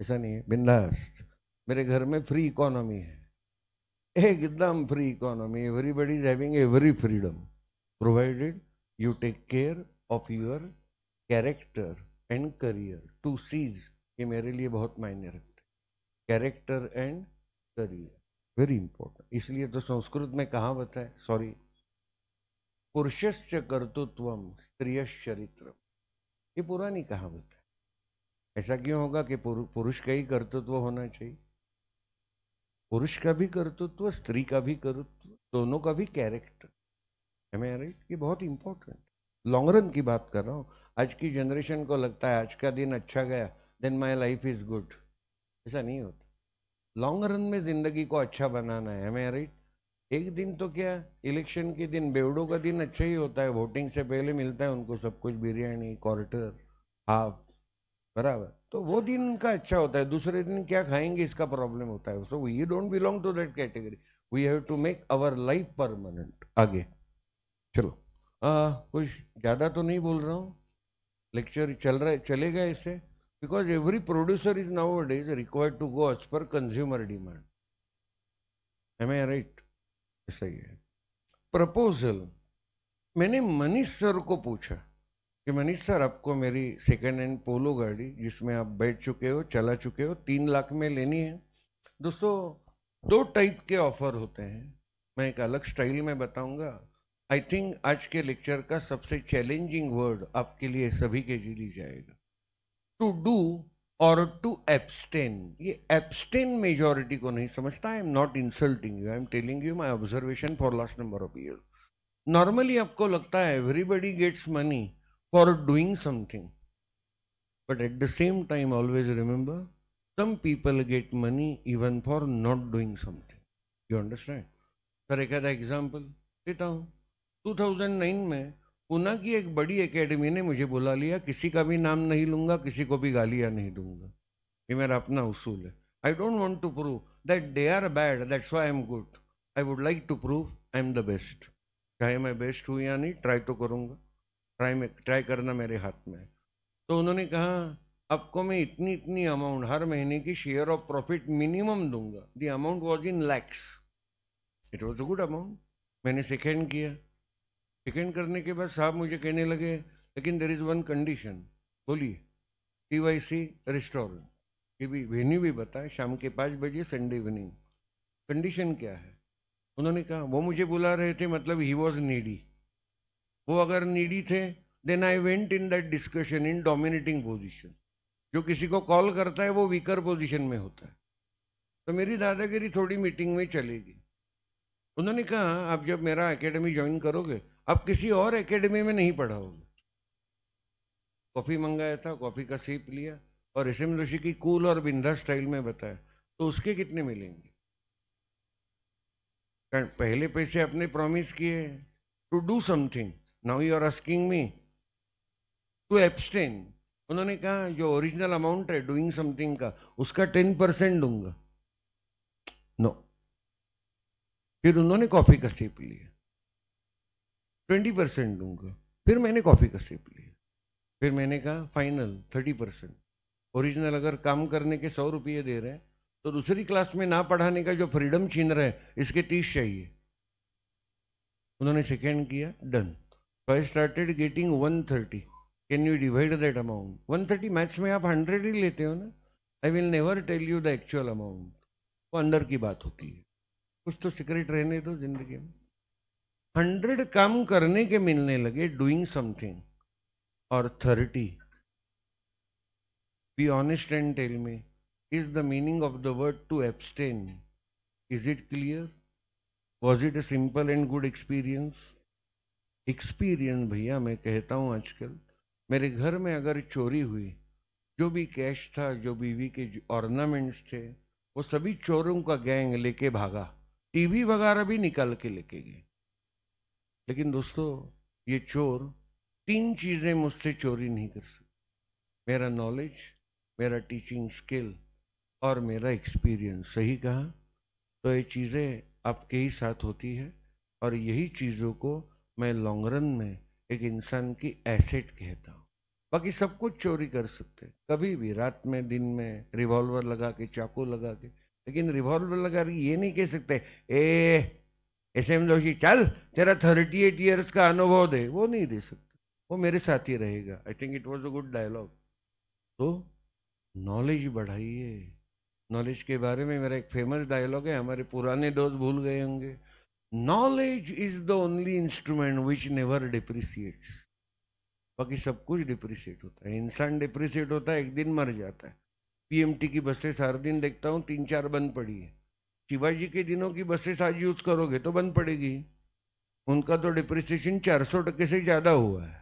ऐसा नहीं है बिंदास्त मेरे घर में फ्री इकोनॉमी है एकदम free economy everybody is having every freedom provided you take care of your character and career two Cs ये मेरे लिए बहुत मायने रखते character and career very important इसलिए तो संस्कृत में कहावत है सॉरी पुरुष कर्तृत्व स्त्रीय चरित्र ये पुरानी कहावत है ऐसा क्यों होगा कि पुरुष का ही कर्तृत्व होना चाहिए पुरुष का भी कर्तृत्व स्त्री का भी कर्तृत्व दोनों का भी कैरेक्टर हमें राइट ये बहुत इंपॉर्टेंट लॉन्ग रन की बात कर रहा हूँ आज की जनरेशन को लगता है आज का दिन अच्छा गया then my life is good ऐसा नहीं होता लॉन्ग रन में ज़िंदगी को अच्छा बनाना है हमें राइट एक दिन तो क्या इलेक्शन के दिन बेवड़ों का दिन अच्छा ही होता है वोटिंग से पहले मिलता है उनको सब कुछ बिरयानी क्वार्टर हाफ बराबर तो वो दिन उनका अच्छा होता है दूसरे दिन क्या खाएंगे इसका प्रॉब्लम होता है so we don't belong to that category we have to make our life permanent आगे चलो आ, कुछ ज़्यादा तो नहीं बोल रहा हूँ लेक्चर चल रहा है चलेगा इससे because every producer is nowadays required to go as per consumer demand. Am I right? ऐसा ही है प्रपोजल मैंने मनीष सर को पूछा कि मनीष सर आपको मेरी सेकेंड हैंड पोलो गाड़ी जिसमें आप बैठ चुके हो चला चुके हो तीन लाख में लेनी है दोस्तों दो टाइप के ऑफर होते हैं मैं एक अलग स्टाइल में बताऊंगा आई थिंक आज के लेक्चर का सबसे चैलेंजिंग वर्ड आपके लिए सभी के लिए जाएगा to do or to abstain ये एब्सटेन मेजोरिटी को नहीं समझता I am not insulting you I am telling you my observation for last number of year normally आपको लगता है everybody gets money for doing something but at the same time always remember some people get money even for not doing something you understand sir एक example देता हूँ two thousand nine में पूना की एक बड़ी एकेडमी ने मुझे बुला लिया किसी का भी नाम नहीं लूंगा किसी को भी गालियाँ नहीं दूंगा ये मेरा अपना उसूल है I don't want to prove that they are bad that's why I am good I would like to prove I am the best चाहे मैं बेस्ट हूँ या नहीं ट्राई तो करूँगा ट्राई में ट्राई करना मेरे हाथ में है तो उन्होंने कहा आपको मैं इतनी इतनी अमाउंट हर महीने की शेयर ऑफ प्रॉफिट मिनिमम दूंगा the amount was in lakhs it was a good amount मैंने सेकेंड किया सेकेंड करने के बाद साहब मुझे कहने लगे लेकिन देर इज़ वन कंडीशन बोलिए टी वाई सी रेस्टोरेंट ये भी वेन्यू भी बताए शाम के पाँच बजे संडे इवनिंग कंडीशन क्या है उन्होंने कहा वो मुझे बुला रहे थे मतलब ही वॉज नीडी वो अगर नीडी थे then I went in that discussion in dominating position जो किसी को कॉल करता है वो वीकर पोजिशन में होता है तो मेरी दादागिरी थोड़ी मीटिंग में चलेगी उन्होंने कहा आप जब मेरा एकेडमी ज्वाइन करोगे अब किसी और एकेडमी में नहीं पढ़ा होगा कॉफ़ी मंगाया था कॉफ़ी का सीप लिया और ऋषि ऋषि की कूल और बिंदा स्टाइल में बताया तो उसके कितने मिलेंगे पहले पैसे आपने प्रॉमिस किए to do something now you are asking me to abstain उन्होंने कहा जो ओरिजिनल अमाउंट है डूइंग समथिंग का उसका टेन परसेंट दूंगा नो no. फिर उन्होंने कॉफी का सीप लिया ट्वेंटी परसेंट दूंगा फिर मैंने कॉफ़ी का सेप लिया फिर मैंने कहा फाइनल थर्टी परसेंट ओरिजिनल अगर काम करने के सौ रुपये दे रहे हैं तो दूसरी क्लास में ना पढ़ाने का जो फ्रीडम छीन रहे हैं इसके तीस चाहिए उन्होंने सेकेंड किया done I started getting one thirty can you divide that amount one thirty maths में आप हंड्रेड ही लेते हो ना I will never tell you the actual amount वो अंदर की बात होती है कुछ तो सीक्रेट रहने दो जिंदगी में हंड्रेड काम करने के मिलने लगे डूइंग समथिंग और thirty be honest and tell me is the meaning of the word to abstain is it clear was it a simple and good experience experience भैया मैं कहता हूँ आजकल मेरे घर में अगर चोरी हुई जो भी कैश था जो बीवी के ऑर्नामेंट्स थे वो सभी चोरों का गैंग लेके भागा टीवी वगैरह भी निकाल के लेके गए लेकिन दोस्तों ये चोर तीन चीज़ें मुझसे चोरी नहीं कर सकती मेरा नॉलेज मेरा टीचिंग स्किल और मेरा एक्सपीरियंस सही कहा तो ये चीज़ें आपके ही साथ होती है और यही चीज़ों को मैं लॉन्ग रन में एक इंसान की एसेट कहता हूँ बाकी सब कुछ चोरी कर सकते कभी भी रात में दिन में रिवॉल्वर लगा के चाकू लगा के लेकिन रिवॉल्वर लगा के ये नहीं कह सकते ए एम जोशी चल तेरा थर्टी एट ईयर्स का अनुभव दे वो नहीं दे सकता वो मेरे साथ ही रहेगा I think it was a good dialogue तो नॉलेज बढ़ाइए नॉलेज के बारे में मेरा एक फेमस डायलॉग है हमारे पुराने दोस्त भूल गए होंगे knowledge is the only instrument which never depreciates बाकी सब कुछ डिप्रिसिएट होता है इंसान डिप्रिसिएट होता है एक दिन मर जाता है पीएमटी की बसें हर दिन देखता हूँ तीन चार बंद पड़ी है शिवाजी के दिनों की बसेस आज यूज करोगे तो बंद पड़ेगी उनका तो डिप्रिसिएशन 400 टके से ज़्यादा हुआ है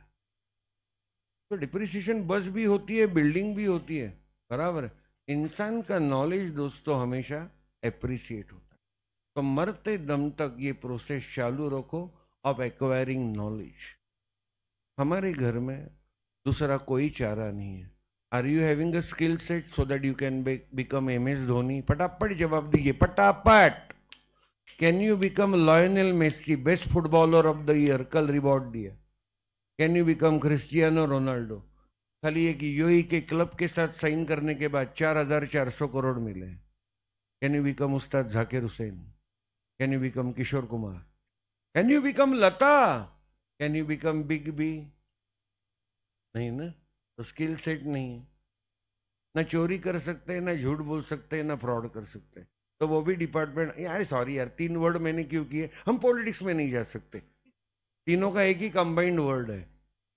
तो डिप्रिसिएशन बस भी होती है बिल्डिंग भी होती है बराबर इंसान का नॉलेज दोस्तों हमेशा एप्रिसिएट होता है तो मरते दम तक ये प्रोसेस चालू रखो ऑफ एक्वायरिंग नॉलेज हमारे घर में दूसरा कोई चारा नहीं है are you having a skill set so that you can become M S Dhoni फटाफट जवाब दीजिए फटाफट can you become Lionel Messi best footballer of the year कल रिवॉर्ड दिया can you become Cristiano Ronaldo खाली एक यूई e के club के साथ साइन करने के बाद चार हजार चार सौ करोड़ मिले can you become Ustad Zakir Hussain can you become Kishore Kumar can you become Lata can you become big B नहीं ना तो स्किल सेट नहीं है ना चोरी कर सकते ना झूठ बोल सकते ना फ्रॉड कर सकते तो वो भी डिपार्टमेंट यार सॉरी यार तीन वर्ड मैंने क्यों किए हम पॉलिटिक्स में नहीं जा सकते तीनों का एक ही कंबाइंड वर्ड है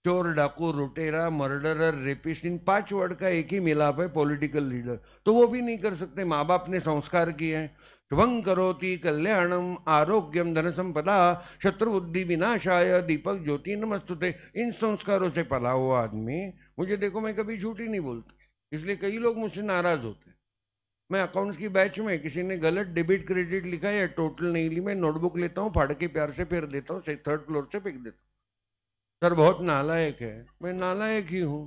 चोर डाकू रोटेरा मर्डरर रेपिस्ट इन पांच वर्ड का एक ही मिलाप है पॉलिटिकल लीडर तो वो भी नहीं कर सकते माँ बाप ने संस्कार किए हैं शुभं करोति कल्याणम आरोग्यम धन संपदा शत्रुबुद्धि विनाशाय दीपक ज्योति नमस्तुते इन संस्कारों से पला हुआ आदमी मुझे देखो मैं कभी झूठी नहीं बोलती इसलिए कई लोग मुझसे नाराज होते हैं मैं अकाउंट्स की बैच में किसी ने गलत डेबिट क्रेडिट लिखा या टोटल नहीं ली मैं नोटबुक लेता हूँ फाड़ के प्यार से फेर देता हूँ थर्ड फ्लोर से फेंक देता हूँ सर बहुत नालायक है मैं नालायक ही हूँ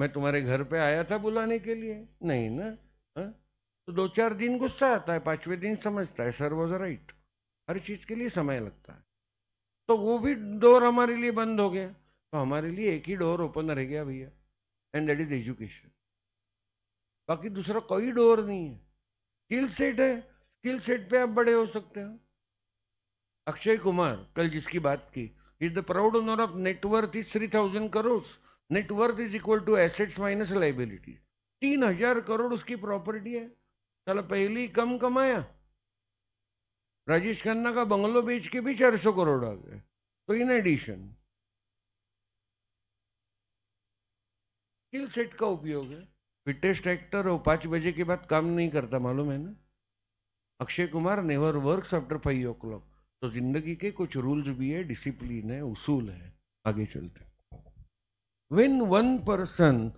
मैं तुम्हारे घर पे आया था बुलाने के लिए नहीं ना तो दो चार दिन गुस्सा आता है पांचवे दिन समझता है सर वॉज राइट हर चीज के लिए समय लगता है तो वो भी डोर हमारे लिए बंद हो गया तो हमारे लिए एक ही डोर ओपन रह गया भैया एंड दैट इज एजुकेशन बाकी दूसरा कोई डोर नहीं है स्किल सेट है स्किल सेट पे आप बड़े हो सकते हो अक्षय कुमार कल जिसकी बात की is the proud owner of net worth is three thousand crore net worth is equal to assets minus liability तीन हजार करोड़ उसकी प्रॉपर्टी है चलो पहली कम कमाया राजेश खन्ना का बंगलो बेच के भी चार सौ करोड़ आ गए तो इन एडिशन स्किल सेट का उपयोग है फिटेस्ट एक्टर हो पांच बजे के बाद काम नहीं करता मालूम है ना Akshay Kumar never work after five o'clock तो जिंदगी के कुछ रूल्स भी है डिसिप्लिन है उसूल है आगे चलते when one person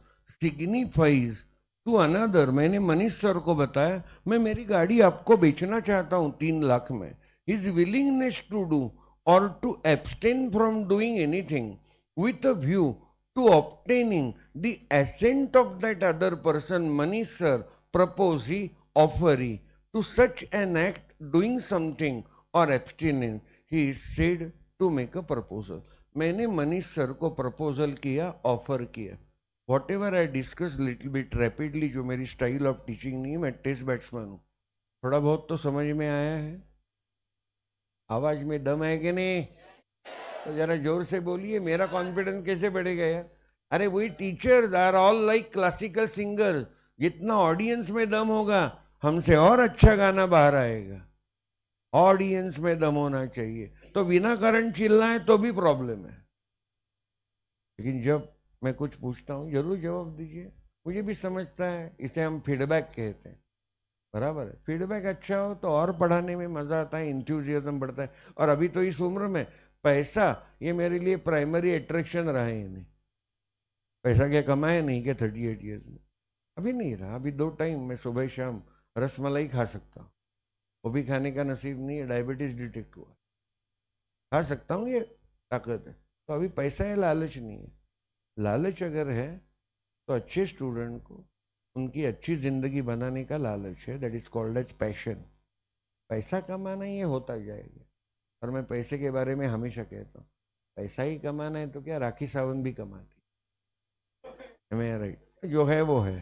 signifies to another मैंने मनीष सर को बताया मैं मेरी गाड़ी आपको बेचना चाहता हूँ तीन लाख में his willingness to do or to abstain from doing anything with a view to obtaining the assent of that other person Manish sir propose he offer he to such an act doing something or abstaining he is said to make a proposal मैंने Manish sir को proposal किया offer किया whatever I discuss little bit rapidly जो मेरी style of teaching नहीं है मैं test batsman हूँ थोड़ा बहुत तो समझ में आया है आवाज़ में दम है कि नहीं तो ज़रा जोर से बोलिए मेरा कॉन्फिडेंस कैसे बढ़ेगा यार अरे वही teachers are all like classical singer जितना ऑडियंस में दम होगा हमसे और अच्छा गाना बाहर आएगा ऑडियंस में दम होना चाहिए तो बिना करंट चिल्लाए तो भी प्रॉब्लम है लेकिन जब मैं कुछ पूछता हूँ जरूर जवाब दीजिए मुझे भी समझता है इसे हम फीडबैक कहते हैं बराबर है फीडबैक अच्छा हो तो और पढ़ाने में मज़ा आता है इंथ्यूजियाजम बढ़ता है और अभी तो इस उम्र में पैसा ये मेरे लिए प्राइमरी अट्रैक्शन रहा है नहीं पैसा क्या कमाया नहीं क्या थर्टी एट ईयर्स में अभी नहीं रहा अभी दो टाइम मैं सुबह शाम रसमलाई खा सकता हूँ वो भी खाने का नसीब नहीं है डायबिटीज़ डिटेक्ट हुआ खा सकता हूँ ये ताकत है तो अभी पैसा है लालच नहीं है लालच अगर है तो अच्छे स्टूडेंट को उनकी अच्छी ज़िंदगी बनाने का लालच है that is called as passion पैसा कमाना ये होता जाएगा और मैं पैसे के बारे में हमेशा कहता हूँ पैसा ही कमाना है तो क्या राखी सावंत भी कमाती राइट जो है वो है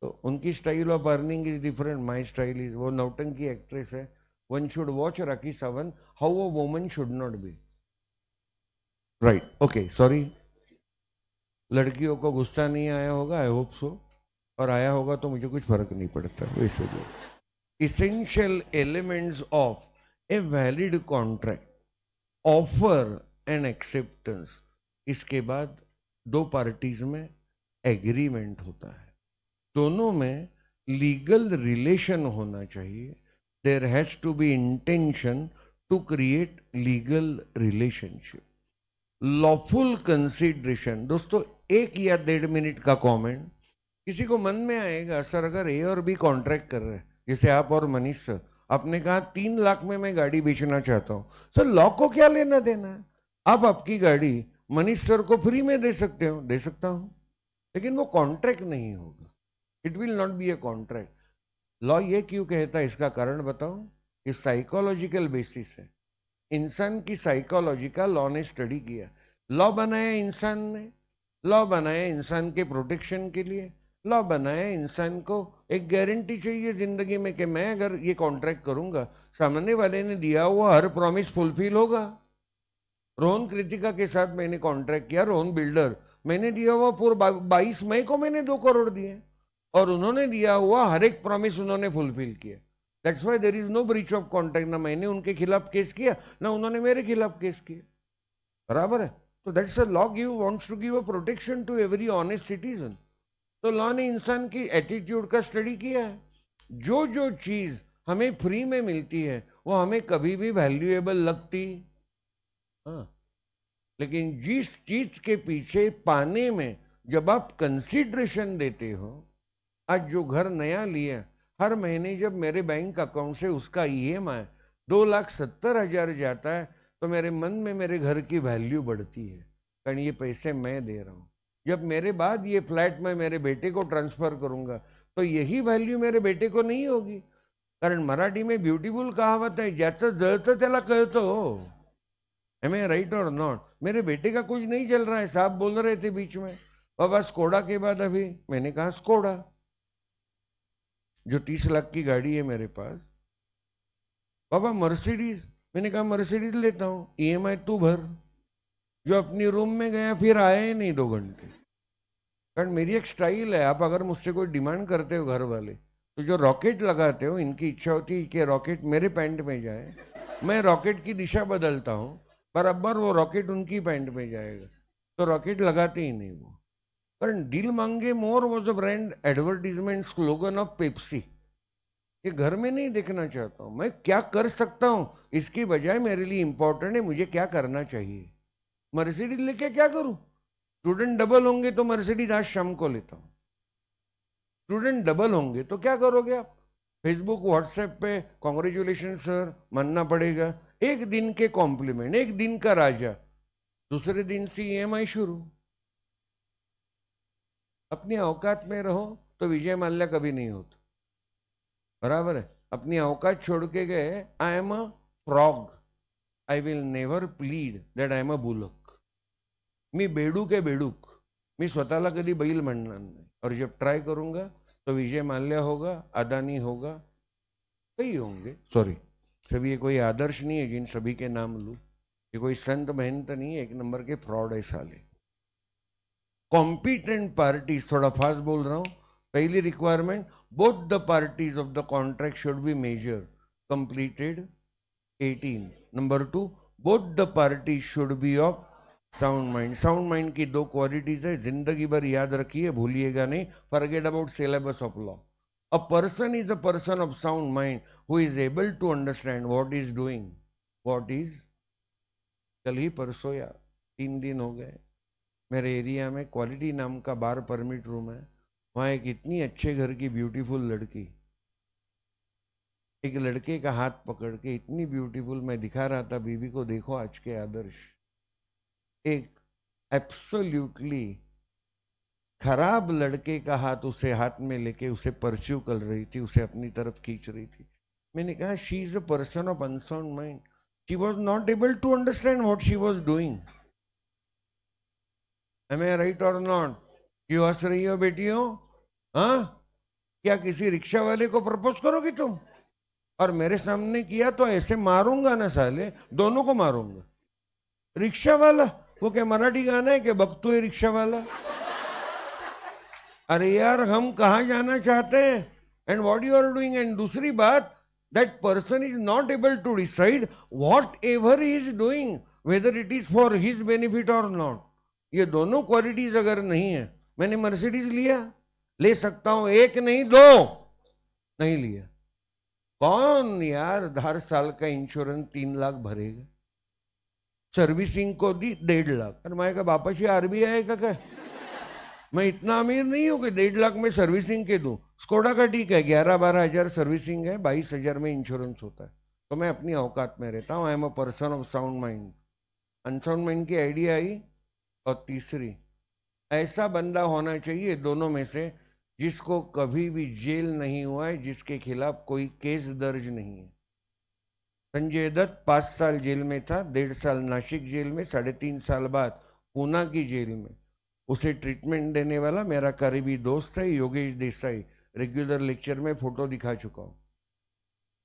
तो उनकी style of earning is different my style is वो की एक्ट्रेस है one should watch Rakhi Sawant how a woman should not be right okay sorry लड़कियों को गुस्सा नहीं आया होगा आई होप सो और आया होगा तो मुझे कुछ फर्क नहीं पड़ता वैसे भी essential elements of a valid contract offer and acceptance इसके बाद दो पार्टीज में एग्रीमेंट होता है दोनों में लीगल रिलेशन होना चाहिए there has to be intention to create legal relationship lawful consideration दोस्तों एक या डेढ़ मिनट का कमेंट किसी को मन में आएगा सर अगर ए और बी कॉन्ट्रैक्ट कर रहे हैं जैसे आप और मनीष सर आपने कहा तीन लाख में मैं गाड़ी बेचना चाहता हूँ सर लॉ को क्या लेना देना है आप आपकी गाड़ी मनीष सर को फ्री में दे सकते हो दे सकता हूँ लेकिन वो कॉन्ट्रैक्ट नहीं होगा it will not be a contract law ये क्यों कहता है इसका कारण बताओ ये साइकोलॉजिकल बेसिस है इंसान की साइकोलॉजी का लॉ ने स्टडी किया लॉ बनाया इंसान ने लॉ बनाया इंसान के प्रोटेक्शन के लिए लॉ बनाया इंसान को एक गारंटी चाहिए ज़िंदगी में कि मैं अगर ये कॉन्ट्रैक्ट करूँगा सामने वाले ने दिया हुआ हर प्रॉमिस फुलफिल होगा रोहन कृतिका के साथ मैंने कॉन्ट्रैक्ट किया रोहन बिल्डर मैंने दिया हुआ पूरा बाईस मई को मैंने दो करोड़ दिए और उन्होंने दिया हुआ हर एक प्रॉमिस उन्होंने फुलफिल किया that's why there is no breach of contract ना मैंने उनके खिलाफ केस किया ना उन्होंने मेरे खिलाफ केस किया बराबर है तो that's a law give wants to give a protection to every honest citizen तो लॉ ने इंसान की एटीट्यूड का स्टडी किया है जो जो चीज़ हमें फ्री में मिलती है वो हमें कभी भी वैल्यूएबल लगती हाँ लेकिन जिस चीज के पीछे पाने में जब आप कंसिड्रेशन देते हो आज जो घर नया लिया हर महीने जब मेरे बैंक अकाउंट से उसका ई एम आई दो लाख सत्तर हजार जाता है तो मेरे मन में मेरे घर की वैल्यू बढ़ती है कारण ये पैसे मैं दे रहा हूँ जब मेरे बाद ये फ्लैट मैं मेरे बेटे को ट्रांसफ़र करूँगा तो यही वैल्यू मेरे बेटे को नहीं होगी कारण मराठी में ब्यूटीफुल कहावत है जैसा जळतं त्याला कळतं हो एम ए राइट और नॉट मेरे बेटे का कुछ नहीं चल रहा है साहब बोल रहे थे बीच में बाबा स्कोडा के बाद अभी मैंने कहा स्कोडा जो तीस लाख की गाड़ी है मेरे पास बाबा मर्सिडीज मैंने कहा मर्सिडीज लेता हूँ ईएमआई e तू भर जो अपनी रूम में गया फिर आया ही नहीं दो घंटे कारण मेरी एक स्टाइल है आप अगर मुझसे कोई डिमांड करते हो घर वाले तो जो रॉकेट लगाते हो इनकी इच्छा होती है कि रॉकेट मेरे पैंट में जाए मैं रॉकेट की दिशा बदलता हूँ बराबर वो रॉकेट उनकी पैंट में जाएगा तो रॉकेट लगाते ही नहीं वो पर डील मांगे more was a brand advertisement slogan of Pepsi ये घर में नहीं देखना चाहता हूँ मैं क्या कर सकता हूँ इसकी बजाय मेरे लिए इम्पोर्टेंट है मुझे क्या करना चाहिए मर्सिडीज लेके क्या करूँ स्टूडेंट डबल होंगे तो मर्सिडीज आज शाम को लेता हूँ स्टूडेंट डबल होंगे तो क्या करोगे आप फेसबुक व्हाट्सएप पे कॉन्ग्रेचुलेशन सर मानना पड़ेगा एक दिन के कॉम्प्लीमेंट एक दिन का राजा दूसरे दिन से ई शुरू अपनी औकात में रहो तो विजय माल्या कभी नहीं होता बराबर है अपनी औकात छोड़ के गए I am a frog I will never plead that I am a bullock मी बेडू के बेडूक मी स्वतः कभी बैल मंडना नहीं और जब ट्राई करूंगा तो विजय माल्या होगा अदानी होगा कई होंगे सॉरी सभी ये कोई आदर्श नहीं है जिन सभी के नाम लूँ ये कोई संत महंत नहीं है एक नंबर के फ्रॉड है साले कॉम्पिटेंट पार्टीज थोड़ा फास्ट बोल रहा हूँ पहली requirement both the parties of the contract should be major completed 18 number two both the parties should be of sound mind sound mind की दो क्वालिटीज है जिंदगी भर याद रखिए भूलिएगा नहीं forget about syllabus of law a person is a person of sound mind who is able to understand what is doing what is कल ही परसों या तीन दिन हो गए मेरे एरिया में क्वालिटी नाम का बार परमिट रूम है वहाँ एक इतनी अच्छे घर की ब्यूटीफुल लड़की एक लड़के का हाथ पकड़ के इतनी ब्यूटीफुल मैं दिखा रहा था बीबी को देखो आज के आदर्श एक एब्सोल्यूटली खराब लड़के का हाथ उसे हाथ में लेके उसे परस्यू कर रही थी उसे अपनी तरफ खींच रही थी मैंने कहा she is a person of unsound mind she was not able to understand what she was doing am I right और नॉट क्यों हंस रही हो बेटियों हाँ क्या किसी रिक्शा वाले को प्रपोज करोगे तुम और मेरे सामने किया तो ऐसे मारूंगा ना साले दोनों को मारूंगा रिक्शा वाला वो क्या मराठी गाना है क्या बकतू है रिक्शा वाला अरे यार हम कहा जाना चाहते हैं and what you are doing and दूसरी बात that person is not able to decide whatever is doing whether it is for his benefit or not ये दोनों क्वालिटीज अगर नहीं है मैंने मर्सिडीज लिया ले सकता हूं एक नहीं दो नहीं लिया कौन यार हर साल का इंश्योरेंस तीन लाख भरेगा सर्विसिंग को दी डेढ़ लाख अरे मैं वापस ये आरबीआई का क्या मैं इतना अमीर नहीं हूं कि डेढ़ लाख में सर्विसिंग के दू स्कोडा का ठीक है ग्यारह बारह हज़ार सर्विसिंग है बाईस हज़ार में इंश्योरेंस होता है तो मैं अपनी औकात में रहता हूँ I am a person of sound mind unsound mind की आइडिया आई और तीसरी ऐसा बंदा होना चाहिए दोनों में से जिसको कभी भी जेल नहीं हुआ है जिसके खिलाफ कोई केस दर्ज नहीं है संजय दत्त पाँच साल जेल में था डेढ़ साल नासिक जेल में साढ़े तीन साल बाद पूना की जेल में उसे ट्रीटमेंट देने वाला मेरा करीबी दोस्त है योगेश देसाई रेगुलर लेक्चर में फोटो दिखा चुका हूँ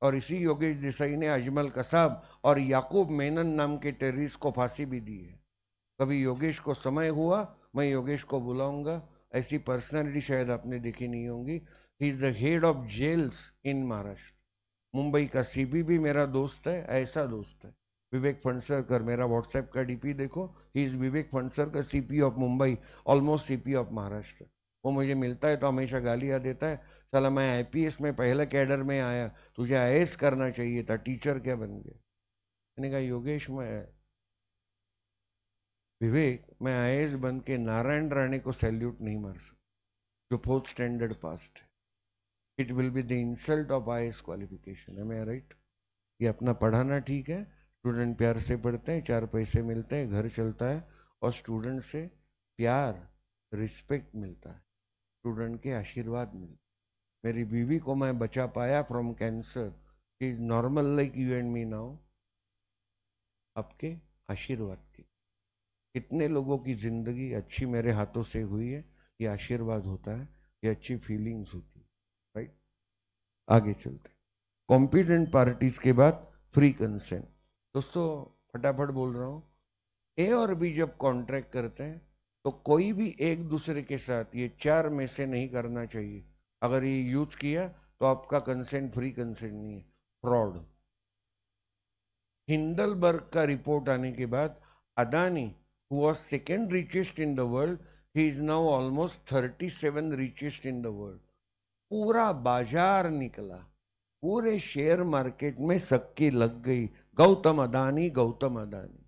और इसी योगेश देसाई ने अजमल कसाब और याकूब मेनन नाम के टेररिस्ट को फांसी भी दी है कभी योगेश को समय हुआ मैं योगेश को बुलाऊंगा ऐसी पर्सनालिटी शायद आपने देखी नहीं होंगी he is the head of jails in Maharashtra Mumbai का सी भी मेरा दोस्त है ऐसा दोस्त है विवेक फंडसरकर मेरा व्हाट्सएप का डीपी देखो he is Vivek Phansalkar C of Mumbai almost C of Maharashtra वो मुझे मिलता है तो हमेशा गालियाँ देता है चला मैं आई में पहले कैडर में आया तुझे आई करना चाहिए था टीचर क्या बन गया मैंने कहा योगेश मैं विवेक मैं आई बन के नारायण राणे को सैल्यूट नहीं मार सकता जो फोर्थ स्टैंडर्ड पास है it will be the insult of I qualification है मैं राइट ये अपना पढ़ाना ठीक है स्टूडेंट प्यार से पढ़ते हैं चार पैसे मिलते हैं घर चलता है और स्टूडेंट से प्यार रिस्पेक्ट मिलता है स्टूडेंट के आशीर्वाद मिलते मेरी बीवी को मैं बचा पाया from cancer is normal like you and me now आपके आशीर्वाद के कितने लोगों की ज़िंदगी अच्छी मेरे हाथों से हुई है ये आशीर्वाद होता है ये अच्छी फीलिंग्स होती है राइट आगे चलते कॉम्पिटेंट पार्टीज के बाद फ्री कंसेंट दोस्तों फटाफट बोल रहा हूँ ए और बी जब कॉन्ट्रैक्ट करते हैं तो कोई भी एक दूसरे के साथ ये चार में से नहीं करना चाहिए अगर ये यूज किया तो आपका कंसेंट फ्री कंसेंट नहीं है फ्रॉड हिंडलबर्ग का रिपोर्ट आने के बाद Adani who was second richest in the world, he is now almost 37 richest in the world. पूरा बाजार निकला पूरे शेयर मार्केट में सक्की लग गई Gautam Adani Gautam Adani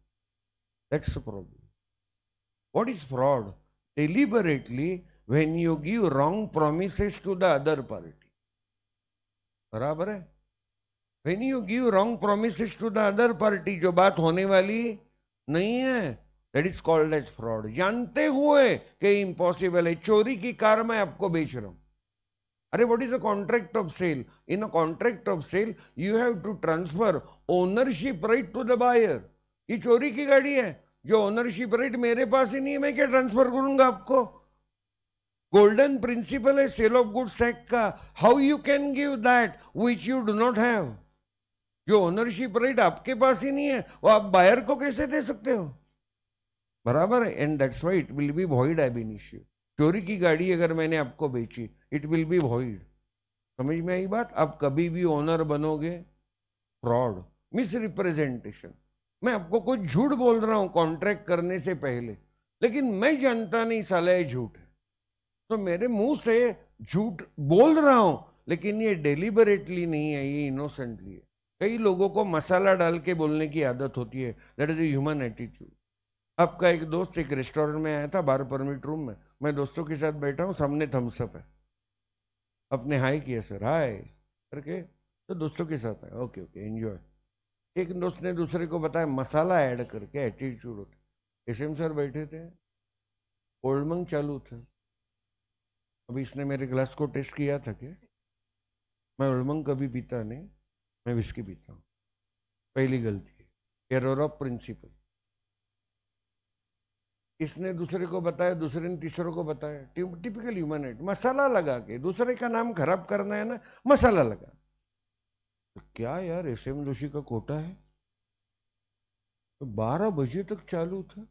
that's problem what is fraud deliberately when you give wrong promises to the other party बराबर है when you give wrong promises to the other party जो बात होने वाली नहीं है that is called as fraud जानते हुए कि इम्पॉसिबल है चोरी की कार मैं आपको बेच रहा हूं अरे what is a contract of sale in a contract of sale you have to transfer ownership right to the buyer ये चोरी की गाड़ी है जो ओनरशिप राइट मेरे पास ही नहीं है मैं क्या ट्रांसफर करूंगा आपको गोल्डन प्रिंसिपल है सेल ऑफ गुड्स एक्ट का how you can give that which you do not have जो ओनरशिप राइट आपके पास ही नहीं है वो आप बायर को कैसे दे सकते हो बराबर है and that's why it will be void ab इश्यू चोरी की गाड़ी अगर मैंने आपको बेची इट विल बी वॉइड समझ में आई बात आप कभी भी ओनर बनोगे फ्रॉड मिस रिप्रेजेंटेशन मैं आपको कुछ झूठ बोल रहा हूँ कॉन्ट्रैक्ट करने से पहले लेकिन मैं जानता नहीं साला ये झूठ है तो मेरे मुंह से झूठ बोल रहा हूँ लेकिन ये डेलीबरेटली नहीं है ये इनोसेंटली है कई लोगों को मसाला डाल के बोलने की आदत होती है दैट इज ह्यूमन एटीट्यूड आपका एक दोस्त एक रेस्टोरेंट में आया था बारह परमिट रूम में मैं दोस्तों के साथ बैठा हूँ सामने थम्सअप है अपने हाई किया सर हाय करके तो दोस्तों के साथ आया ओके ओके एंजॉय एक दोस्त ने दूसरे को बताया मसाला ऐड करके एटीट्यूड होता एस एम सर बैठे थे ओल्ड मंग चालू था अभी इसने मेरे ग्लास को टेस्ट किया था क्या मैं ओल्डमंग कभी पीता नहीं मैं विस्की पीता हूँ पहली गलती है एरोर प्रिंसिपल इसने दूसरे को बताया दूसरे ने तीसरे को बताया टिपिकल ह्यूमन राइट मसाला लगा के दूसरे का नाम खराब करना है ना मसाला लगा तो क्या यार एस एम जोशी का कोटा है तो बारह बजे तक चालू था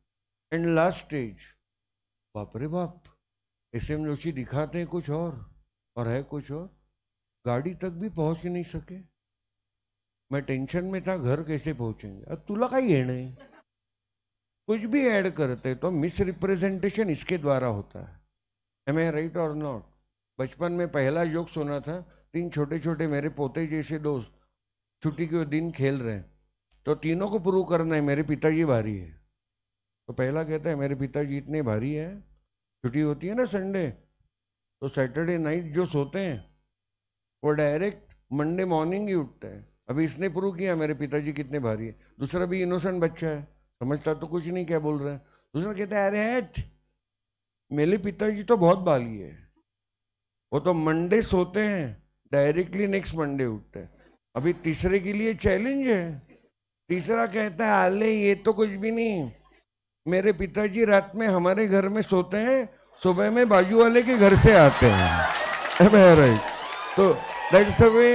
एंड लास्ट स्टेज बाप रे बाप एस एम जोशी दिखाते हैं कुछ और और है कुछ और गाड़ी तक भी पहुंच नहीं सके मैं टेंशन में था घर कैसे पहुंचेंगे अब तुला काही ही आहे कुछ भी ऐड करते तो रिप्रेजेंटेशन इसके द्वारा होता है एम आई राइट और नॉट बचपन में पहला योग सुना था तीन छोटे छोटे मेरे पोते जैसे दोस्त छुट्टी के दिन खेल रहे हैं तो तीनों को प्रूव करना है मेरे पिताजी भारी है तो पहला कहता है मेरे पिताजी इतने भारी है छुट्टी होती है ना संडे तो सैटरडे नाइट जो सोते हैं वो डायरेक्ट मंडे मॉर्निंग ही उठते हैं अभी इसने प्रूव किया मेरे पिताजी कितने भारी है दूसरा भी इनोसेंट बच्चा है समझता तो कुछ नहीं क्या बोल रहे हैं दूसरा कहता है अरे मेरे पिताजी तो बहुत बाली है वो तो मंडे सोते हैं डायरेक्टली नेक्स्ट मंडे उठते हैं अभी तीसरे के लिए चैलेंज है तीसरा कहता है अले ये तो कुछ भी नहीं मेरे पिताजी रात में हमारे घर में सोते हैं सुबह में बाजू वाले के घर से आते हैं तो दैट्स वे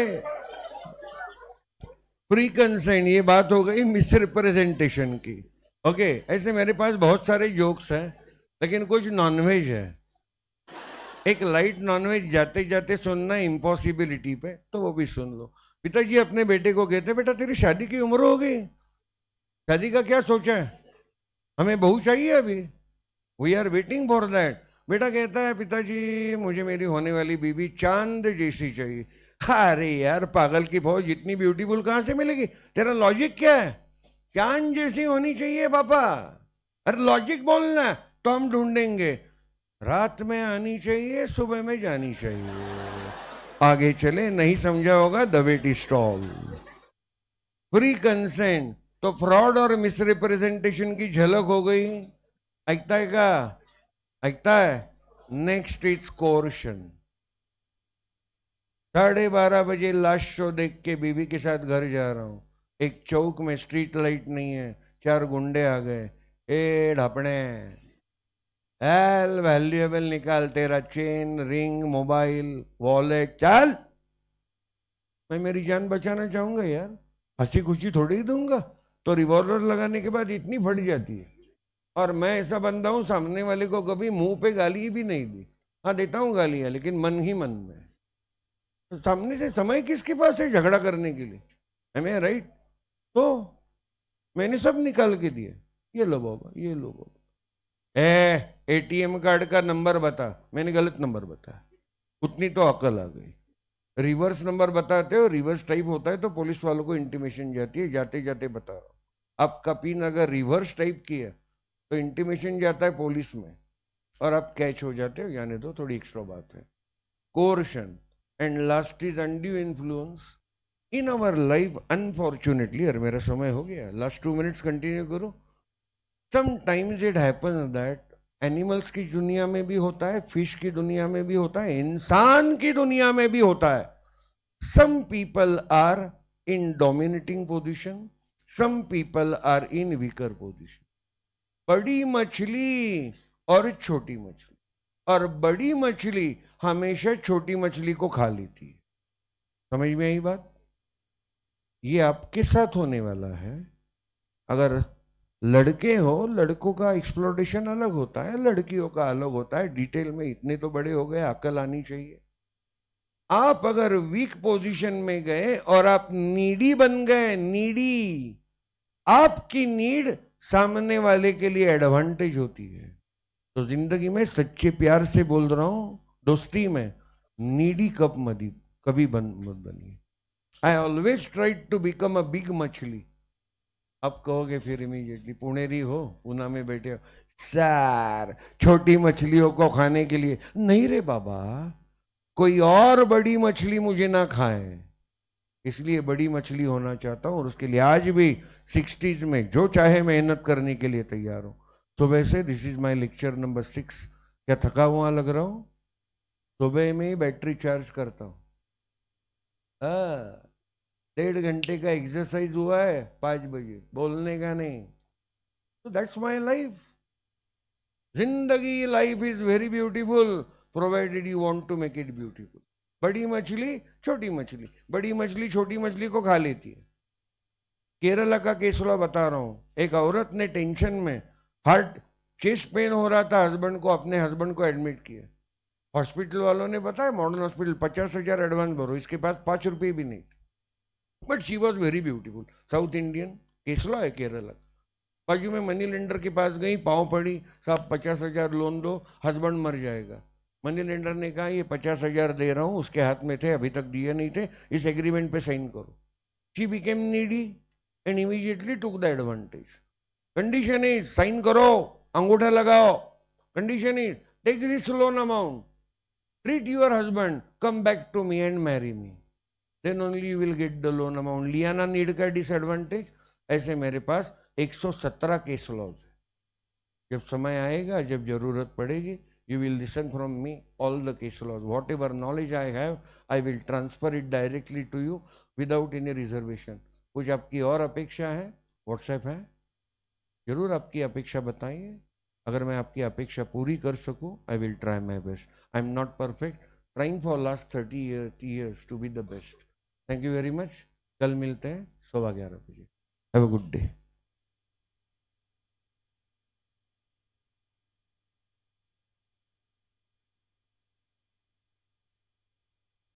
प्री कंसर्न ये बात हो गई मिसरिप्रेजेंटेशन की ओके okay, ऐसे मेरे पास बहुत सारे जोक्स हैं लेकिन कुछ नॉनवेज है एक लाइट नॉनवेज जाते जाते सुनना इम्पॉसिबिलिटी पे तो वो भी सुन लो पिताजी अपने बेटे को कहते हैं बेटा तेरी शादी की उम्र हो गई शादी का क्या सोचा है हमें बहू चाहिए अभी we are waiting for that बेटा कहता है पिताजी मुझे मेरी होने वाली बीबी चांद जैसी चाहिए अरे यार पागल की फौज इतनी ब्यूटीफुल कहाँ से मिलेगी तेरा लॉजिक क्या है चांद जैसी होनी चाहिए पापा अरे लॉजिक बोलना तो हम ढूंढेंगे रात में आनी चाहिए सुबह में जानी चाहिए आगे चले नहीं समझा होगा the wait stall free consent तो फ्रॉड और मिसरिप्रेजेंटेशन की झलक हो गई ऐकता है का ऐकता है नेक्स्ट इज कोर्शन साढ़े बारह बजे लास्ट शो देख के बीबी के साथ घर जा रहा हूं एक चौक में स्ट्रीट लाइट नहीं है चार गुंडे आ गए ए ढपने एल वैल्यूएबल निकाल तेरा चेन रिंग मोबाइल वॉलेट चल मैं मेरी जान बचाना चाहूंगा यार हंसी खुशी थोड़ी दूंगा तो रिवॉल्वर लगाने के बाद इतनी फट जाती है और मैं ऐसा बंदा हूँ सामने वाले को कभी मुंह पे गाली भी नहीं दी हाँ देता हूँ गालियां लेकिन मन ही मन में तो सामने से समय किसके पास है झगड़ा करने के लिए हमें राइट तो मैंने सब निकाल के दिए ये लो बाबा ये लो बाबा ए एटीएम कार्ड का नंबर बता मैंने गलत नंबर बताया उतनी तो अकल आ गई रिवर्स नंबर बताते हो रिवर्स टाइप होता है तो पुलिस वालों को इंटीमेशन जाती है जाते जाते बता रहा हूँ आपका पिन अगर रिवर्स टाइप किया तो इंटीमेशन जाता है पुलिस में और आप कैच हो जाते हो यानी तो थोड़ी एक्स्ट्रा बात है coercion and last is undue influence in our life unfortunately अरे मेरा समय हो गया लास्ट टू मिनट्स कंटिन्यू करो sometimes it happen that animals की दुनिया में भी होता है फिश की दुनिया में भी होता है इंसान की दुनिया में भी होता है some people are in dominating position some people are in weaker position बड़ी मछली और छोटी मछली और बड़ी मछली हमेशा छोटी मछली को खा लेती है समझ में आई बात ये आपके साथ होने वाला है अगर लड़के हो लड़कों का एक्सप्लोरेशन अलग होता है लड़कियों का अलग होता है डिटेल में इतने तो बड़े हो गए अकल आनी चाहिए आप अगर वीक पोजीशन में गए और आप नीडी बन गए नीडी आपकी नीड सामने वाले के लिए एडवांटेज होती है तो जिंदगी में सच्चे प्यार से बोल रहा हूं दोस्ती में नीडी कब मदी कभी बन मत बनिए I always tried to become a big मछली अब कहोगे फिर इमीजिएटली पुणेरी हो पूना में बैठे हो सर छोटी मछलियों को खाने के लिए नहीं रे बाबा कोई और बड़ी मछली मुझे ना खाए इसलिए बड़ी मछली होना चाहता हूं और उसके लिए आज भी सिक्सटीज में जो चाहे मेहनत करने के लिए तैयार हूं तो वैसे this is my lecture number six क्या थका हुआ लग रहा हूं सुबह में ही बैटरी चार्ज करता हूं हाँ। डेढ़ घंटे का एक्सरसाइज हुआ है पांच बजे बोलने का नहीं तो दैट्स माय लाइफ जिंदगी life is very beautiful provided you want to make it beautiful बड़ी मछली छोटी मछली बड़ी मछली छोटी मछली को खा लेती है केरला का केसला बता रहा हूँ एक औरत ने टेंशन में हार्ट चेस्ट पेन हो रहा था हस्बैंड को अपने हस्बैंड को एडमिट किया हॉस्पिटल वालों ने बताया मॉडर्न हॉस्पिटल पचास हजार एडवांस भरो इसके पास पांच रुपये भी नहीं but she was very beautiful South Indian Kerala है केरला बाजू में मनी लेंडर के पास गई पाँव पड़ी साहब पचास हजार लोन दो हस्बैंड मर जाएगा मनी लेंडर ने कहा ये पचास हजार दे रहा हूँ उसके हाथ में थे अभी तक दिए नहीं थे इस एग्रीमेंट पे साइन करो she became needy and immediately took the advantage condition is sign करो अंगूठा लगाओ condition is take this loan amount treat your husband come back to me and marry me then only you will get the loan amount लियाना need का disadvantage ऐसे मेरे पास 117 case laws है जब समय आएगा जब जरूरत पड़ेगी you will listen from me all the case laws whatever knowledge I have I will transfer it directly to you without any reservation कुछ आपकी और अपेक्षा है व्हाट्सएप है जरूर आपकी अपेक्षा बताइए अगर मैं आपकी अपेक्षा पूरी कर सकूं I will try my best I am not perfect trying for last thirty years to be the best thank you very much कल मिलते हैं सुबह ग्यारह बजे हैव अ गुड डे